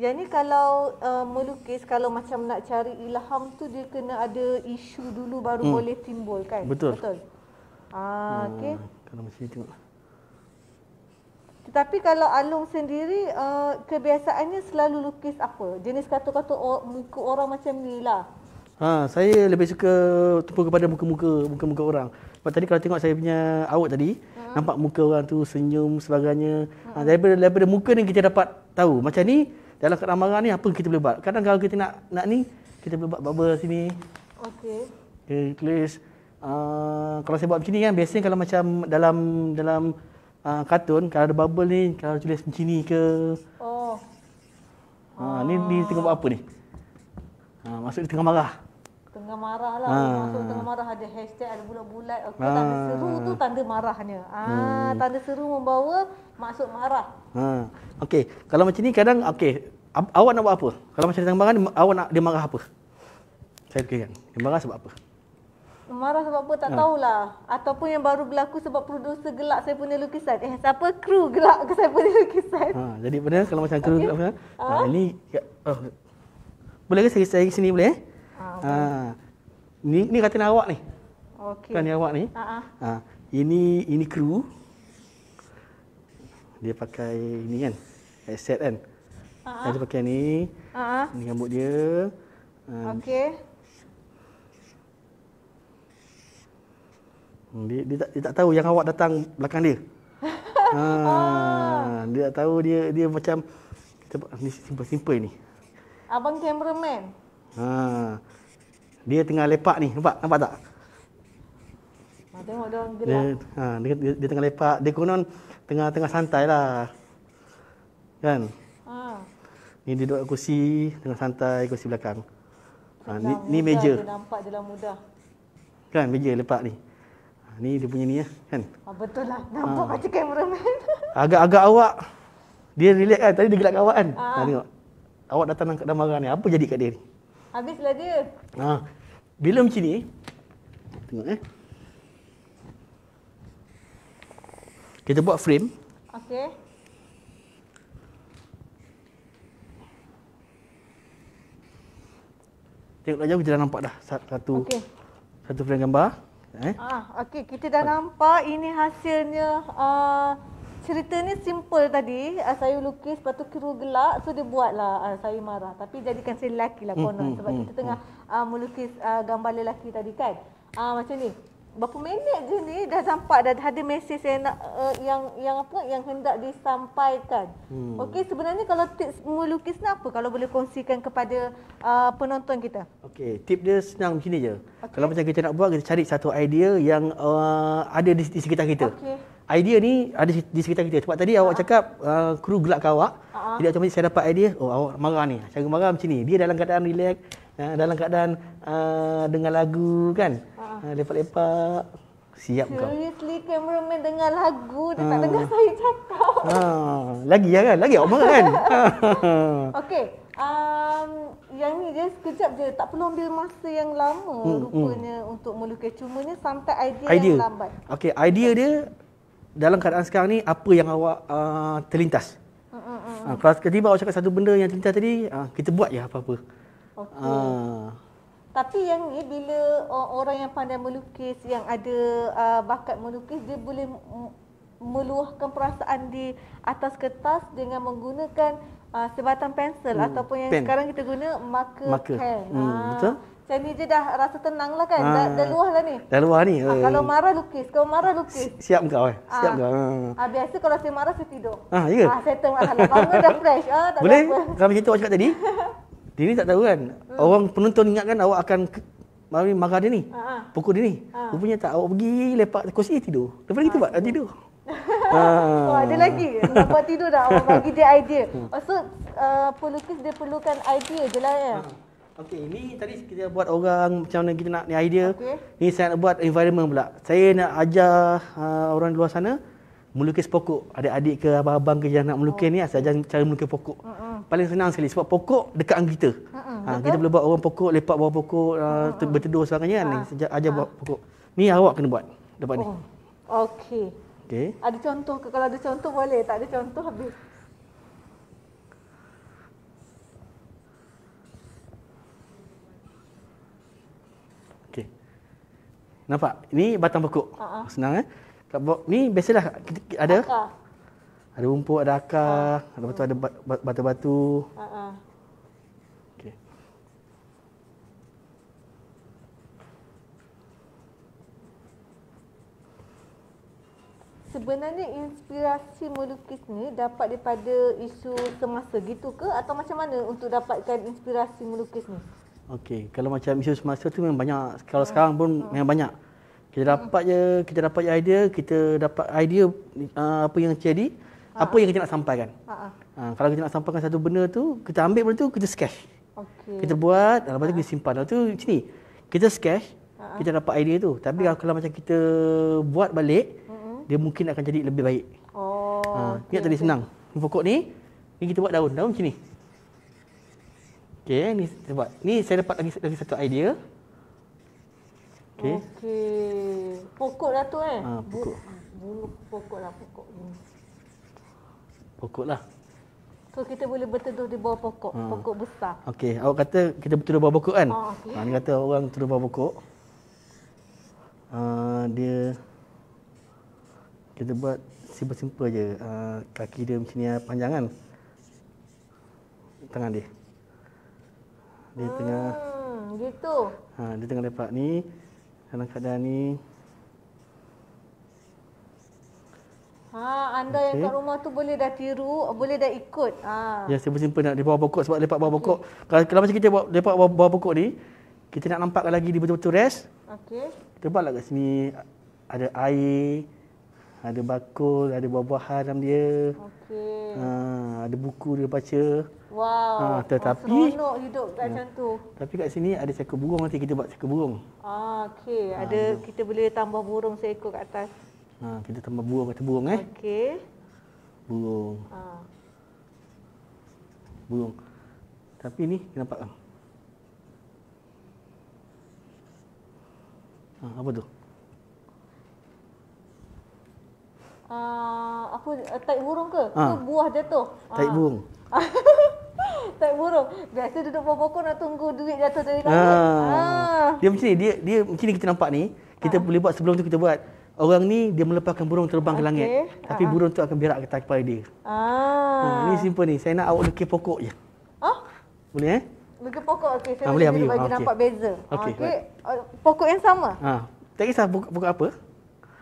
A: Yang ni kalau uh, melukis, kalau macam nak cari ilham tu dia kena ada isu dulu baru hmm. boleh timbul kan? Betul. Betul. Ah, hmm. okey.
B: Kalau macam ni tengoklah.
A: Tetapi kalau Alung sendiri uh, kebiasaannya selalu lukis apa? Jenis kata-kata muka orang macam ni lah.
B: Ha, saya lebih suka tumpu kepada muka-muka muka-muka orang. Sebab tadi kalau tengok saya punya awak tadi, hmm. nampak muka orang tu senyum sebagainya. Ha, hmm. Ha, daripada, daripada muka ni kita dapat tahu macam ni dalam keadaan marah ni apa kita boleh buat. Kadang kalau kita nak nak ni, kita boleh buat bubble sini. Okey. Okay, tulis. Uh, kalau saya buat macam ni kan, biasanya kalau macam dalam dalam uh, kartun kalau ada bubble ni kalau tulis macam ni ke oh ha uh, ni ni tengah buat apa ni ha uh, tengah marah
A: tengah marah lah ha. Uh. tengah marah ada hashtag ada bulat-bulat okey uh. tanda seru tu tanda marahnya ah uh, hmm. tanda seru membawa maksud marah
B: ha okey kalau macam ni kadang okey awak nak buat apa kalau macam tengah marah ni awak nak dia marah apa saya fikirkan dia marah sebab apa
A: marah sebab apa tak ha. tahulah ataupun yang baru berlaku sebab producer gelak saya punya lukisan eh siapa kru gelak ke saya punya lukisan
B: ha jadi benar kalau macam kru okay. gelak macam ha? ha ini oh. boleh ke saya saya sini boleh ha, ha. ha. ni ni kata nak awak ni
C: okey kan ni awak ni ha
B: ha ini ini kru kan, kan? dia pakai ni kan headset kan ha dia pakai ni ha ni rambut dia ha. okey Hmm, dia, dia, tak, dia tak tahu yang awak datang belakang dia. Ha, dia tak tahu dia dia macam kita ni simple-simple ni.
A: Abang cameraman.
B: Ha. Dia tengah lepak ni. Nampak nampak tak?
A: Tengok dia orang Dia,
B: ha, dia, dia, dia, tengah lepak. Dia konon tengah-tengah santai lah. Kan? Ha. Ni dia duduk kursi, tengah santai kursi belakang. Ha, ni, ni meja. Dia
A: nampak je lah mudah.
B: Kan meja lepak ni ni dia punya ni ya, kan?
A: Oh, betul lah. Nampak ha. macam kameraman.
B: Agak-agak awak, dia relax kan? Tadi dia gelap awak kan? Ha. Ha, tengok. Awak datang dalam keadaan marah ni, apa jadi kat dia ni?
A: Habislah dia.
B: Ha. Bila macam ni, tengok eh. Kita buat frame. Okey. Tengoklah jauh, kita nampak dah satu. Okay. Satu frame gambar eh.
A: Ah, okay. kita dah nampak ini hasilnya uh, ah, cerita ni simple tadi. Uh, saya lukis lepas tu kru gelak so dia buatlah uh, saya marah. Tapi jadikan saya lelaki lah konon hmm, hmm sebab hmm, kita hmm. tengah uh, melukis uh, gambar lelaki tadi kan. uh, macam ni berapa minit je ni dah nampak dah ada mesej yang nak uh, yang yang apa yang hendak disampaikan. Hmm. Okey sebenarnya kalau tips melukis ni apa kalau boleh kongsikan kepada uh, penonton kita.
B: Okey tip dia senang macam ni je. Okay. Kalau macam kita nak buat kita cari satu idea yang uh, ada di, di sekitar kita. Okey. Idea ni ada di sekitar kita. Sebab tadi uh awak ah. cakap uh, kru gelak kawak. Uh-huh. Jadi macam saya dapat idea oh awak marah ni. Cara marah macam ni. Dia dalam keadaan relax Ha, dalam keadaan uh, dengar lagu kan uh, lepak-lepak siap Seriously, kau
A: Seriously cameraman dengar lagu dia uh, tak dengar saya cakap
B: uh, lagi ya kan lagi apa kan
A: okey um yang ni je sekejap je tak perlu ambil masa yang lama hmm, hmm. rupanya hmm. untuk melukis cuma ni sampai idea, idea yang lambat
B: Okay, idea dia dalam keadaan sekarang ni apa yang awak uh, terlintas
A: mm, mm, mm, kalau
B: tiba-tiba awak cakap satu benda yang terlintas tadi, kita buat je apa-apa. Okey. Ha.
A: Tapi yang ni bila orang yang pandai melukis yang ada uh, bakat melukis dia boleh meluahkan perasaan di atas kertas dengan menggunakan uh, sebatang pensel hmm. ataupun yang Pen. sekarang kita guna marker, marker. pen. Hmm, ha. Betul. Macam ni je dah rasa tenang lah kan. Ha. Dah, dah luah lah ni. Dah
B: luah ni. Ha, kalau eh.
A: marah lukis. Kalau marah lukis.
B: Siap kau eh. Siap kau. Ha.
A: Ha. Biasa kalau saya marah saya tidur. Ah ya ke? Ha, saya termarah. Bangun dah fresh. Ha, tak Boleh? Kalau macam tu awak cakap tadi?
B: Dia ni tak tahu kan. Hmm. Orang penonton ingat kan awak akan mari marah dia ni. Ha.
C: ha. Pukul dia ni. Ha. Rupanya
B: tak awak pergi lepak kursi tidur. Lepas lagi ha. tu buat ah, tidur. Ha.
C: Oh, ada lagi.
B: Nampak
A: tidur dah. Awak bagi dia idea. Maksud hmm. oh, uh, pelukis dia perlukan idea je lah
B: ya. Ha. Okey, ini tadi kita buat orang macam mana kita nak ni idea. Okay. Ini saya nak buat environment pula. Saya nak ajar uh, orang di luar sana melukis pokok. Ada adik ke abang-abang ke yang nak melukis oh. ni asal jangan cara melukis pokok. Uh-uh. Paling senang sekali sebab pokok dekat dengan kita.
C: Uh-uh. Ha, kita boleh
B: buat orang pokok, lepak bawah pokok, uh-uh. uh, berteduh sebagainya Uh-huh. Kan, ah. Sejak ajar uh-huh. buat pokok. Ni awak kena buat dapat oh. ni. Okey. Okay.
A: Ada contoh ke kalau ada contoh boleh? Tak ada contoh habis.
B: Okey. Nampak? Ini batang pokok. Uh-huh. Senang eh? kat box ni biasalah ada akar. ada rumput ada akar ha. lepas tu ada batu-batu
C: ha
A: Sebenarnya inspirasi melukis ni dapat daripada isu semasa gitu ke atau macam mana untuk dapatkan inspirasi melukis ni?
B: Okey, kalau macam isu semasa tu memang banyak kalau hmm. sekarang pun hmm. memang banyak. Kita dapat je, kita dapat je idea, kita dapat idea uh, apa yang jadi, Ha-ha. apa yang kita nak sampaikan. Ha-ha. Ah. Ha ah, kalau kita nak sampaikan satu benda tu, kita ambil benda tu, kita sketch. Okay. Kita buat, lepas tu Ha-ha. kita simpan. Lepas tu sini. Kita sketch, Ha-ha. kita dapat idea tu. Tapi kalau, kalau macam kita buat balik, Ha-ha. dia mungkin akan jadi lebih baik. Oh. Ha, okay, ingat tadi okay. senang. Pokok ni, ni kita buat daun. Daun macam ni. Okey, ni kita Ni saya dapat lagi lagi satu idea. Ha. Okey.
A: Okey. Pokok lah tu eh. Ha, pokok. Bulu pokok lah pokok ni. Pokok lah. So kita boleh berteduh di bawah pokok, ha. pokok besar.
B: Okey, awak kata kita berteduh bawah pokok kan? Ha, ah, okay. ha, ni kata orang berteduh bawah pokok. Uh, dia kita buat simple-simple je. Uh, kaki dia macam ni panjang kan? Tangan dia. Dia hmm, tengah gitu. Ha, dia tengah lepak ni. Kadang-kadang ni
A: Ha, anda okay. yang kat rumah tu boleh dah tiru, boleh dah ikut. Ha.
B: Ya, simple-simple nak lepak bawah pokok sebab lepak bawah pokok. Okay. Kalau, kalau macam kita buat lepak bawah, bawah pokok ni, kita nak nampakkan lagi di betul-betul rest. Okey. Tebal kat sini ada air, ada bakul, ada buah-buahan dalam dia. Okay. Okey. Ha, ada buku dia baca.
A: Wow. Ha, tetapi oh, seronok hidup kat ya. macam tu. Ya,
B: tapi kat sini ada cekur burung nanti kita buat cekur burung.
A: Ah, okey. Ha, ada ya. kita boleh tambah burung seekor kat atas.
B: Ha, kita tambah burung kat burung eh. Okey. Burung. Ha. Burung. Tapi ni nampak kan? Ha, apa tu?
A: uh, apa uh, eh, taik burung ke? Ha. Ke buah tu. Taik ah. burung. taik burung. Biasa duduk bawah pokok nak tunggu duit jatuh dari kaki. Ha. ha.
B: Dia macam ni, dia dia macam ni kita nampak ni. Kita ha. boleh buat sebelum tu kita buat. Orang ni dia melepaskan burung terbang okay. ke langit. Tapi burung tu akan berak kat kepala dia.
A: Ah. Ha. Ha. Ni
B: simple ni. Saya nak awak lekir pokok je. Ha? Boleh eh?
A: Lekir pokok okey. Saya ha, boleh, boleh bagi ha, okay. nampak beza. Okey. Okay. Okay. Oh, pokok yang sama.
B: Ha. Tak kisah pokok, pokok apa?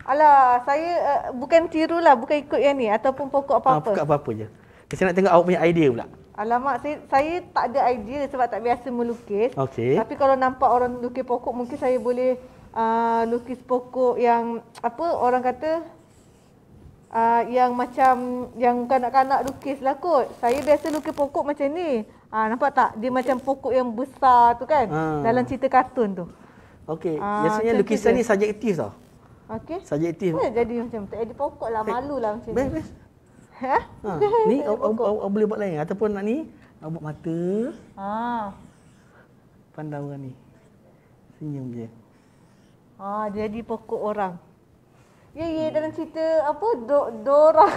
A: Alah, saya uh, bukan tiru lah, bukan ikut yang ni ataupun pokok ah, apa-apa. Ha, pokok
B: apa-apa je. Saya nak tengok awak punya idea pula.
A: Alamak, saya, saya tak ada idea sebab tak biasa melukis. Okey. Tapi kalau nampak orang lukis pokok, mungkin saya boleh uh, lukis pokok yang apa orang kata uh, yang macam yang kanak-kanak lukis lah kot. Saya biasa lukis pokok macam ni. Ah uh, nampak tak? Dia macam pokok yang besar tu kan? Uh. Dalam cerita kartun tu.
B: Okey, biasanya uh, lukisan ni subjektif tau.
A: Okey. Saja Ya, jadi macam tak Jadi pokok lah, malu lah macam best, ni. Best. Ha? ha. Ni
B: aw, aw, aw, boleh buat lain ataupun nak ni aw buat mata. Ha. Pandang orang ni. Senyum je.
A: Ha, jadi pokok orang. Ye-ye ya, ya, hmm. dalam cerita apa do, Dora.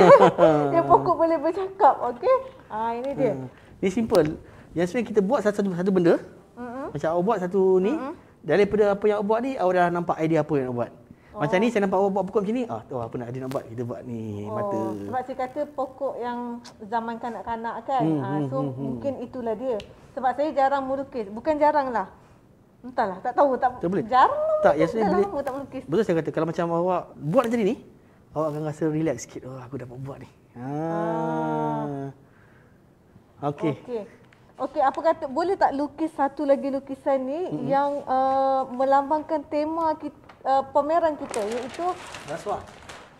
B: Dia pokok
A: boleh bercakap, okey? Ha, ini dia.
B: Hmm. Ni simple. Yang sebenarnya kita buat satu satu benda. Mm-hmm. Macam aw buat satu ni, mm-hmm. daripada apa yang aw buat ni, awak dah nampak idea apa yang aw buat. Macam ni oh. saya nampak awak buat pokok macam ni. Ah, tu apa nak dia nak buat? Kita buat ni oh, mata. Oh, sebab
A: saya kata pokok yang zaman kanak-kanak kan. Hmm, ha, so hmm, hmm, mungkin itulah dia. Sebab saya jarang melukis. Bukan jarang lah. Entahlah, tak tahu. Tak, tak boleh. Jarang lah. Tak, ya, saya boleh. Tak melukis.
B: Betul saya kata kalau macam awak buat macam ni, awak akan rasa relax sikit. Oh, aku dapat buat ni. Ha. Ah. Okey. okay,
A: Okey, apa kata boleh tak lukis satu lagi lukisan ni hmm. yang uh, melambangkan tema kita uh, eh, pameran kita iaitu rasuah.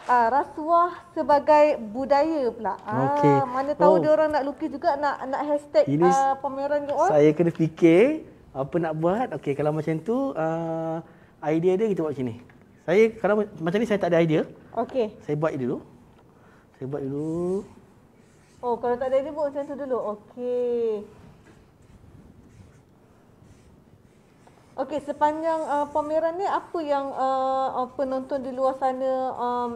A: Ah rasuah sebagai budaya pula. Ah okay. mana tahu oh. dia orang nak lukis juga nak nak hashtag Ini uh, ah, pameran go on. Saya
B: kena fikir apa nak buat. Okey kalau macam tu uh, idea dia kita buat sini. Saya kalau macam ni saya tak ada idea. Okey. Saya buat dulu. Saya buat dulu.
A: Oh kalau tak ada idea buat macam tu dulu. Okey. Okey, sepanjang uh, pameran ni apa yang uh, penonton di luar sana um,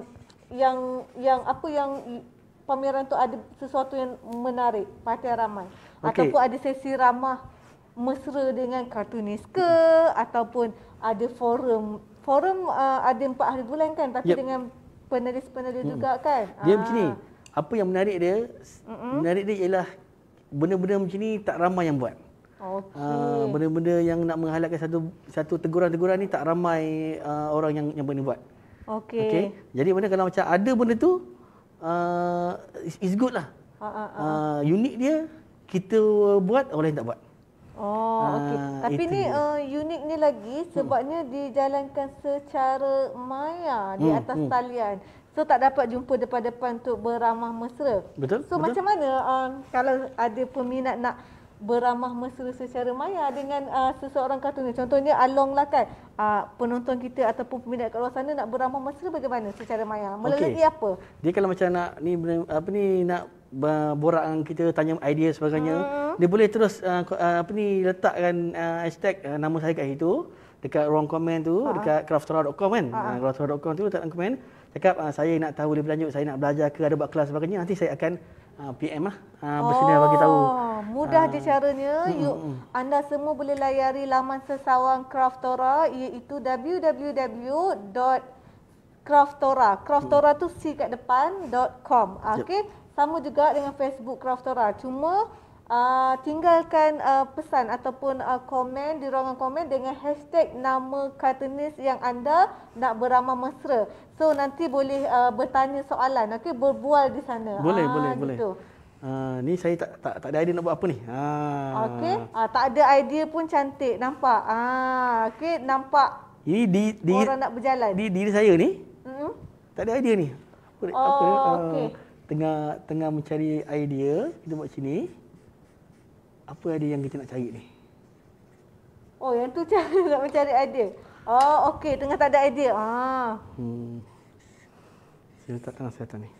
A: yang yang apa yang pameran tu ada sesuatu yang menarik perhatian ramai okay. ataupun ada sesi ramah mesra dengan kartunis ke hmm. ataupun ada forum forum uh, ada empat hari bulan kan tapi yep. dengan penulis-penulis hmm. juga kan dia Aa. macam ni ah.
B: apa yang menarik dia mm menarik dia ialah benda-benda macam ni tak ramai yang buat
C: Okay. Uh, ah,
B: benda yang nak menghalalkan satu satu teguran-teguran ni tak ramai uh, orang yang yang benda buat. Okey. Okay? Jadi mana kalau macam ada benda tu uh, is good lah.
A: Uh, uh, uh.
B: unik dia kita buat orang lain tak buat.
A: Oh, okey. Tapi ni uh, unik ni lagi sebabnya hmm. dijalankan secara maya di hmm. atas hmm. talian. So tak dapat jumpa depan-depan untuk beramah mesra. Betul. So Betul. macam mana uh, kalau ada peminat nak beramah mesra secara maya dengan uh, seseorang kartun ni. Contohnya Along ah, lah kan. Uh, penonton kita ataupun peminat kat luar sana nak beramah mesra bagaimana secara maya? Melalui okay. apa?
B: Dia kalau macam nak ni apa ni nak uh, borak dengan kita tanya idea sebagainya, hmm. dia boleh terus uh, apa ni letakkan uh, hashtag uh, nama saya kat situ dekat ruang komen tu ha. dekat craftora.com kan ha. uh, craftora.com tu letak komen cakap saya nak tahu lebih lanjut saya nak belajar ke ada buat kelas sebagainya nanti saya akan Ah, PM lah bersedia ah, oh, bagi tahu.
A: Mudah uh, ah. je caranya. Mm, Yuk, mm, mm. anda semua boleh layari laman sesawang Craftora iaitu www. Craftora Craftora tu si kat depan .com. Okey. Sama juga dengan Facebook Craftora. Cuma Uh, tinggalkan uh, pesan ataupun uh, komen di ruangan komen dengan hashtag nama kartunis yang anda nak beramah mesra So nanti boleh uh, bertanya soalan, okey berbual di sana. Boleh, ha, boleh, gitu. boleh.
B: Ah, uh, ni saya tak, tak tak ada idea nak buat apa ni. Ha. Okey,
A: uh, tak ada idea pun cantik nampak. Ha, uh, okey nampak.
B: Ini di di orang nak berjalan. Di diri saya ni. Hmm. Tak ada idea ni.
A: Apa oh, apa uh, okay.
B: tengah tengah mencari idea kita buat sini. Apa ada yang kita nak cari ni?
A: Oh, yang tu cara nak mencari idea. Oh, okey. Tengah tak ada idea. Ah.
B: Hmm. Saya letak tengah saya ni.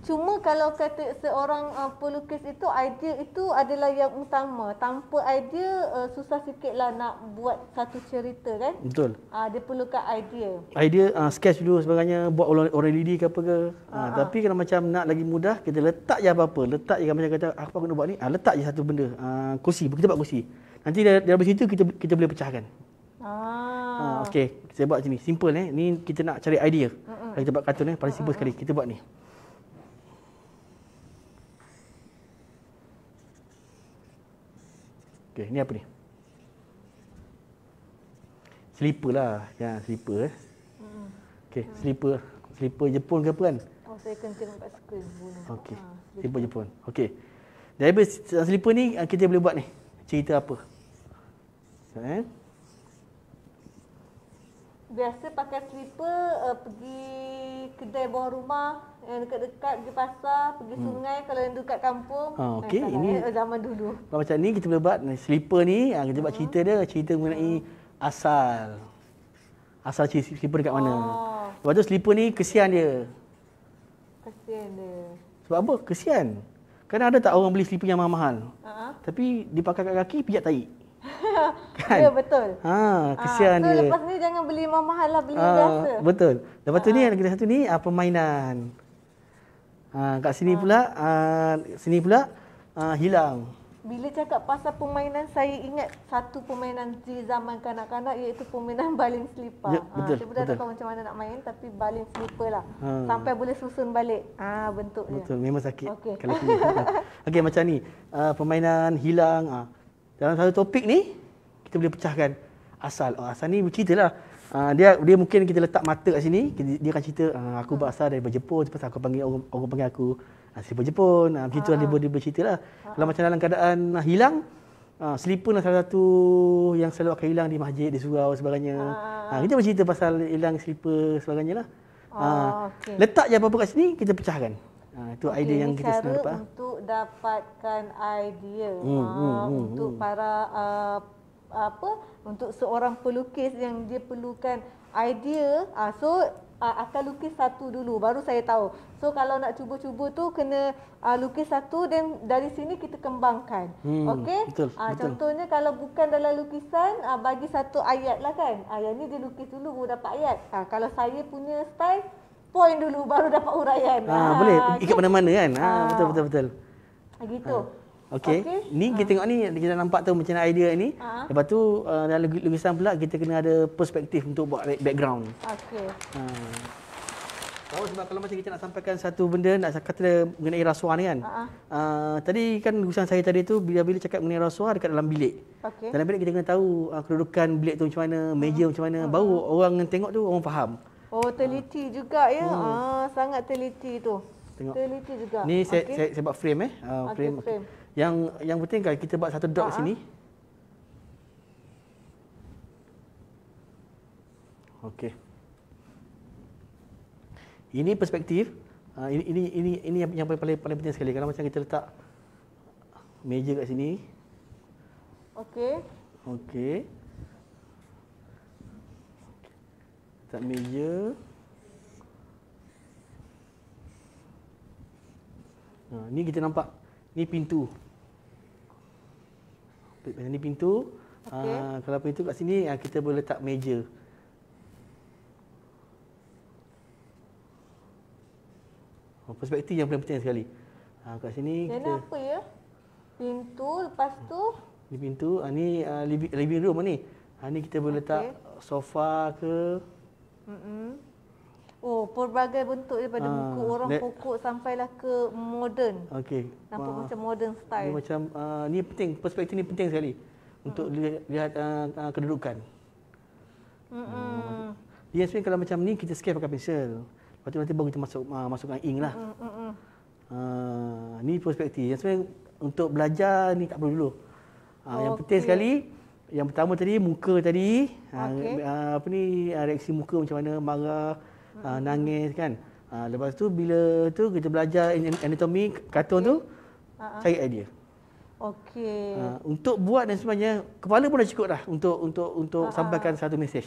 A: Cuma kalau kata seorang uh, pelukis itu, idea itu adalah yang utama. Tanpa idea, uh, susah sikitlah nak buat satu cerita kan? Betul. Uh, dia perlukan idea.
B: Idea, uh, sketch dulu sebagainya, buat orang lidi ke apa ke. Uh, uh-huh. Tapi kalau macam nak lagi mudah, kita letak je apa-apa. Letak je macam kata, apa aku nak buat ni? Uh, letak je satu benda. Uh, kursi, kita buat kursi. Nanti dari, dari situ kita, kita boleh pecahkan.
C: Ah. Ha, okey,
B: saya buat macam ni. Simple eh. Ni kita nak cari idea. Mm-mm. Kita buat kartun eh, paling simple Mm-mm. sekali. Kita buat ni. Okay, ni apa ni? Slipper lah. Ya, slipper eh. Okey, slipper. Slipper Jepun ke apa kan?
C: Oh, saya
A: kena nampak skrin. Okey.
B: Okay, ah, slipper. Jepun. Okay, Dari slipper ni, ah, kita boleh buat ni. Cerita apa? Eh?
A: biasa pakai slipper uh, pergi kedai bawah rumah yang dekat-dekat pergi pasar, pergi hmm. sungai kalau yang dekat kampung. Ha, okey, ini eh, zaman dulu.
B: macam ni kita boleh buat slipper ni, ah, kita uh buat hmm. cerita dia, cerita mengenai uh-huh. asal. Asal slipper dekat mana. Oh. Lepas tu slipper ni kesian dia.
A: Kesian dia.
B: Sebab apa? Kesian. Kan ada tak orang beli slipper yang mahal-mahal. Uh-huh. Tapi dipakai kat kaki, pijak taik.
A: kan? Ya betul. Ha,
B: ah, kesian ha, so dia. Lepas
A: ni jangan beli mahal-mahal lah beli ha, biasa.
B: Betul. Lepas ha. tu ni ah. lagi satu ni apa uh, mainan. Ha, kat sini ha. pula uh, sini pula uh, hilang.
A: Bila cakap pasal permainan saya ingat satu permainan di zaman kanak-kanak iaitu permainan baling selipar. Ya, ha, betul. tak tahu macam mana nak main tapi baling selipar lah. Ha. Sampai boleh susun balik ah ha, bentuknya. Betul,
B: memang sakit. Okey. Okey macam ni. Uh, permainan hilang. Uh, dalam satu topik ni kita boleh pecahkan asal oh, asal ni berceritalah uh, dia dia mungkin kita letak mata kat sini dia akan cerita uh, aku berasal dari Jepun sebab aku panggil orang, orang panggil aku asli ah, Jepun uh, macam tu lah dia boleh berceritalah kalau macam dalam keadaan uh, hilang Ah, selipun adalah salah satu yang selalu akan hilang di masjid, di surau sebagainya. Ah. Ah, kita bercerita pasal hilang selipun sebagainya lah. Oh, okay. Letak je apa-apa kat sini, kita pecahkan. Ah, itu okay, idea yang kita sebenarnya dapat.
A: Untuk dapatkan idea hmm, uh, hmm, untuk hmm. para uh, apa untuk seorang pelukis yang dia perlukan idea uh, so uh, akan lukis satu dulu baru saya tahu. So kalau nak cuba-cuba tu kena uh, lukis satu dan dari sini kita kembangkan. Hmm, Okey? Uh, contohnya kalau bukan dalam lukisan uh, bagi satu ayat lah kan. ayat yang ni dia lukis dulu baru dapat ayat. Uh, kalau saya punya style poin dulu baru dapat huraian. Ha, ah, ah,
B: ha, boleh ikut mana-mana kan. Ha, ha. betul betul betul. Ha gitu. Ha. Okey. Okay. Ni kita ha. tengok ni kita nampak tu macam idea ni. Ha. Lepas tu uh, dalam lukisan pula kita kena ada perspektif untuk buat background. Okey. Ha. Oh, sebab kalau macam kita nak sampaikan satu benda nak kata mengenai rasuah ni kan. Ha. Uh, tadi kan lukisan saya tadi tu bila-bila cakap mengenai rasuah dekat dalam bilik. Okay. Dalam bilik kita kena tahu uh, kedudukan bilik tu macam mana, meja ha. macam mana, ha. baru orang yang tengok tu orang faham.
A: Oh ah. teliti ha. juga ya. Hmm. Ah sangat teliti tu. Tengok. Teliti juga. Ni saya okay. saya, saya,
B: buat frame eh. Uh, ah, okay, frame. frame. Yang yang penting kan kita buat satu dot ha. sini. Okey. Ini perspektif. ini ini ini ini yang, yang paling, paling paling penting sekali kalau macam kita letak meja kat sini. Okey. Okey. letak meja ha, ni kita nampak ni pintu ni pintu ha, kalau pintu kat sini ha, kita boleh letak meja oh, perspektif yang paling penting sekali ha, kat sini Dan kita
A: apa ya pintu lepas tu
B: ni pintu ha, ni uh, living room lah ni ha, kita boleh letak okay. sofa ke
A: Oh, pelbagai bentuk daripada uh, ah, muka orang let, pokok sampailah ke modern.
B: Okey. Nampak uh, macam
A: modern style. Ini
B: macam uh, ni penting, perspektif ni penting sekali hmm untuk mm. lihat, uh, uh, kedudukan.
C: Hmm. Uh,
B: sebenarnya kalau macam ni kita scan pakai pensel. Lepas tu nanti baru kita masuk uh, masukkan ink lah. Hmm. Uh, ni perspektif. Yang sebenarnya untuk belajar ni tak perlu dulu. Uh, okay. yang penting sekali yang pertama tadi muka tadi ah, okay. uh, ah, apa ni ah, reaksi muka macam mana marah hmm. uh, nangis kan uh, lepas tu bila tu kita belajar anatomi katun okay. tu
A: uh-huh. cari idea okey uh,
B: untuk buat dan sebagainya kepala pun dah cukup dah untuk untuk untuk uh-huh. sampaikan satu message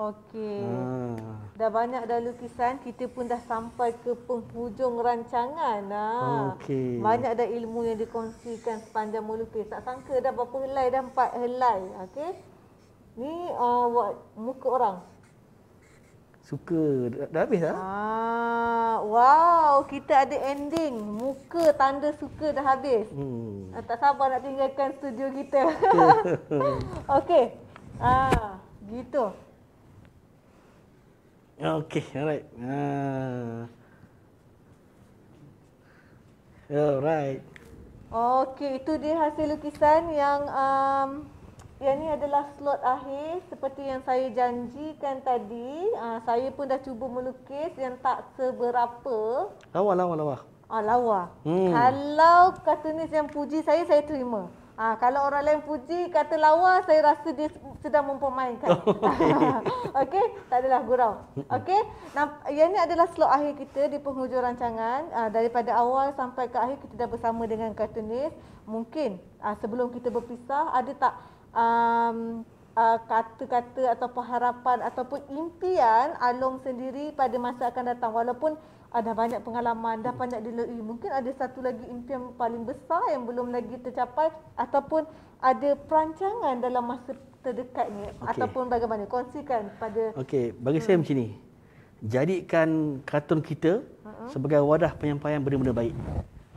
A: Okey. Ha. Dah banyak dah lukisan, kita pun dah sampai ke penghujung rancangan ah. Okey. Banyak dah ilmu yang dikongsikan sepanjang melukis. Tak sangka dah berapa helai dah empat helai. Okey. Ni uh, muka orang.
B: Suka dah, dah habis dah.
A: Ah, wow, kita ada ending. Muka tanda suka dah habis. Hmm. Ah, tak sabar nak tinggalkan studio kita. Okey. Ah, gitu.
B: Okay, alright. Uh. Alright.
A: Okay, itu dia hasil lukisan yang um, yang ni adalah slot akhir seperti yang saya janjikan tadi. Uh, saya pun dah cuba melukis yang tak seberapa.
B: Lawa, lawa, lawa.
A: Ah, lawa. Hmm. Kalau kartunis yang puji saya, saya terima. Ha, kalau orang lain puji, kata lawa, saya rasa dia sedang mempermainkan.
B: Oh,
A: okey, tak adalah gurau. Okey, yang ini adalah slot akhir kita di penghujung rancangan. Ha, daripada awal sampai ke akhir, kita dah bersama dengan kartunis. Mungkin ha, sebelum kita berpisah, ada tak um, uh, kata-kata ataupun harapan ataupun impian Alung sendiri pada masa akan datang? Walaupun ada banyak pengalaman dah banyak dilalui mungkin ada satu lagi impian paling besar yang belum lagi tercapai ataupun ada perancangan dalam masa terdekat ni okay. ataupun bagaimana kongsikan
C: pada
B: okey bagi hmm. saya macam ni jadikan kartun kita uh-huh. sebagai wadah penyampaian benda-benda baik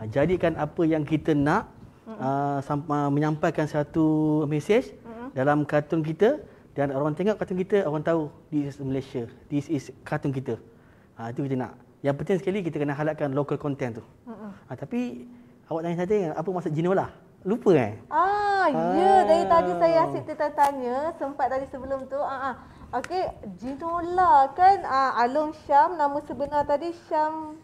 B: ha, jadikan apa yang kita nak uh-huh. uh, menyampaikan satu mesej uh-huh. Hmm. dalam kartun kita dan orang tengok kartun kita orang tahu this is malaysia this is kartun kita uh, itu kita nak yang penting sekali kita kena halakkan local content tu. Mm-hmm. Ha, tapi awak tanya saya apa maksud ginola? Lupa kan?
A: Ah, ya yeah, dari tadi saya asyik tertanya sempat tadi sebelum tu. Ha ah. Uh-huh. Okey, jinola kan uh, ah, Alung Syam nama sebenar tadi Syam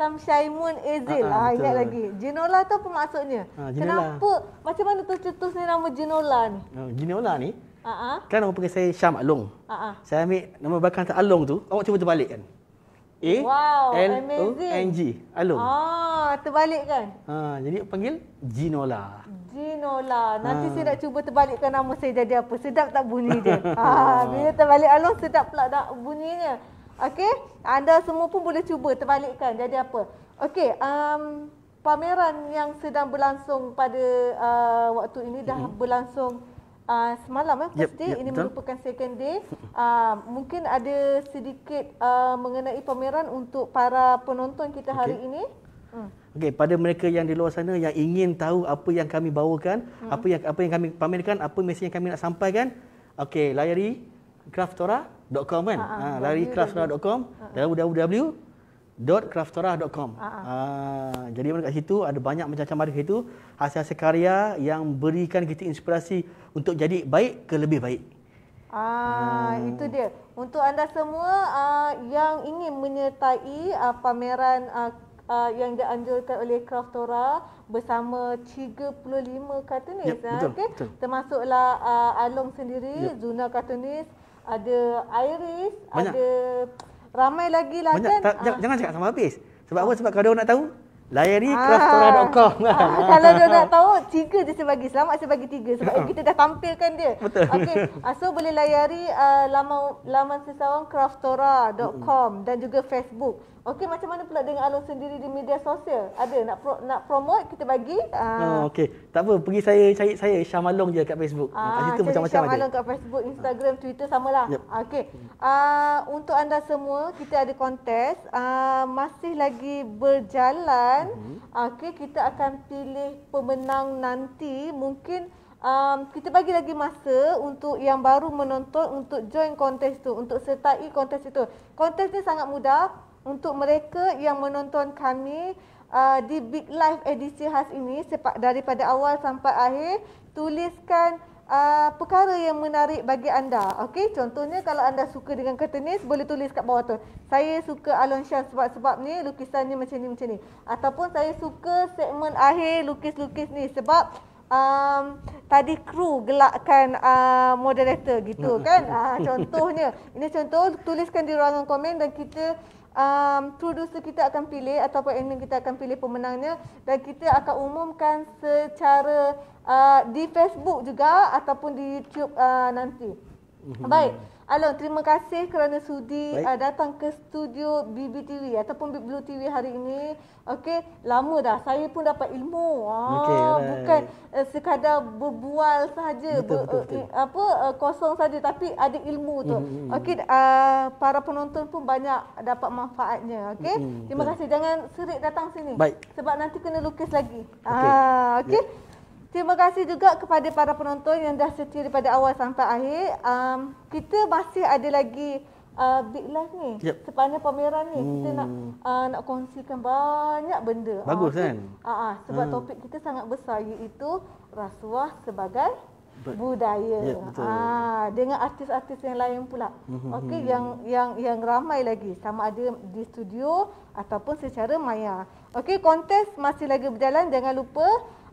A: Sam Syaimun Ezil. Ha, ha, ingat lagi. Ginola tu apa maksudnya? Ha, Kenapa? Macam mana tu tercetus ni nama Jinola ni? Jinola ni? Ha, ha.
B: Kan nama panggil saya Syam Alung. Ha, ha. Saya ambil nama belakang tak Alung tu. Awak cuba terbalik kan? A wow, L O N G. Alung.
A: Ah, terbalik kan?
B: Ha, jadi panggil Ginola.
A: Ginola. Nanti ha. saya nak cuba terbalikkan nama saya jadi apa. Sedap tak bunyi dia? ha, bila terbalik Alung sedap pula tak bunyinya. Okey, anda semua pun boleh cuba terbalikkan jadi apa. Okey, um, pameran yang sedang berlangsung pada uh, waktu ini dah mm-hmm. berlangsung Ah, semalam eh, yep, Yep, ini betul. merupakan second day. Uh, mungkin ada sedikit uh, mengenai pameran untuk para penonton kita hari ini. Hmm.
B: Okey, pada mereka yang di luar sana yang ingin tahu apa yang kami bawakan, hmm. apa yang apa yang kami pamerkan, apa mesej yang kami nak sampaikan, Okay, layari craftora.com kan. Ha, ha, ha, layari craftora.com www www.craftora.com. Ha. Ah, ah. ah, jadi mana kat situ ada banyak macam-macam mari itu hasil-hasil karya yang berikan kita inspirasi untuk jadi baik ke lebih baik.
A: Ah, hmm. itu dia. Untuk anda semua uh, yang ingin menyertai uh, pameran uh, uh, yang dianjurkan oleh Craftora bersama 35 kartunis, yep, okey. Termasuklah uh, Along sendiri, yep. Zuna kartunis, ada Iris, Banyak. ada Ramai lagi lah Banyak, kan. Tak,
B: ha. Jangan cakap sama habis. Sebab apa? Sebab kalau dia nak tahu, layari ha. Ah. craftora.com. Kan. Ha. Ah, kalau dia nak
A: tahu, tiga je saya Selamat saya bagi tiga. Sebab ha. kita dah tampilkan dia. Betul. Okay. So boleh layari uh, laman, laman sesawang craftora.com dan juga Facebook. Okey macam mana pula dengan alun sendiri di media sosial? Ada nak pro, nak promote kita bagi. Ah uh. oh,
B: okey. Tak apa pergi saya cari saya Syah Malong je kat Facebook. Ah, kat situ macam-macam Syah Malong
A: kat Facebook, Instagram, ah. Twitter samalah. Yep. Okey. Ah uh, untuk anda semua kita ada kontes ah uh, masih lagi berjalan. Mm-hmm. Okey kita akan pilih pemenang nanti mungkin Um, kita bagi lagi masa untuk yang baru menonton untuk join kontes tu, untuk sertai kontes itu. Kontes ni sangat mudah untuk mereka yang menonton kami uh, di Big Live edisi khas ini sepak daripada awal sampai akhir tuliskan uh, perkara yang menarik bagi anda. Okey, contohnya kalau anda suka dengan kertenis boleh tulis kat bawah tu. Saya suka Alonsha sebab-sebab ni lukisannya macam ni macam ni. Ataupun saya suka segmen akhir lukis-lukis ni sebab Um, tadi kru gelakkan uh, moderator gitu kan uh, contohnya ini contoh tuliskan di ruangan komen dan kita um, producer kita akan pilih ataupun admin kita akan pilih pemenangnya dan kita akan umumkan secara uh, di Facebook juga ataupun di YouTube uh, nanti. Mhm. Baik. Along, terima kasih kerana sudi uh, datang ke studio BBTV ataupun Big Blue TV hari ini. Okey, lama dah saya pun dapat ilmu. Ah, okay, bukan uh, sekadar berbual saja, ber, uh, apa uh, kosong saja tapi ada ilmu tu. Mm-hmm, mm-hmm. Okey, uh, para penonton pun banyak dapat manfaatnya. Okey. Mm-hmm. Terima kasih. Jangan serik datang sini. Baik. Sebab nanti kena lukis lagi. Okay. Ah, okey. Yeah. Terima kasih juga kepada para penonton yang dah setia daripada awal sampai akhir. Um, kita masih ada lagi uh, Big Life ni. Yep. Sepanjang pameran ni. Hmm. Kita nak uh, nak kongsikan banyak benda. Bagus uh, kan? Uh, uh, sebab hmm. topik kita sangat besar iaitu rasuah sebagai budaya. Ya, ah yeah, ha, dengan artis-artis yang lain pula.
C: Hmm, hmm, Okey hmm, yang
A: yang yang ramai lagi sama ada di studio ataupun secara maya. Okey kontes masih lagi berjalan jangan lupa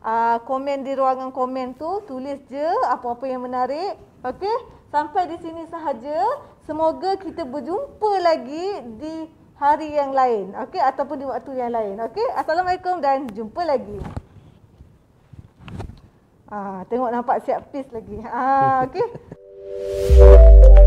A: uh, komen di ruangan komen tu tulis je apa-apa yang menarik okey sampai di sini sahaja semoga kita berjumpa lagi di hari yang lain okey ataupun di waktu yang lain okey assalamualaikum dan jumpa lagi ah tengok nampak siap piece lagi ah okey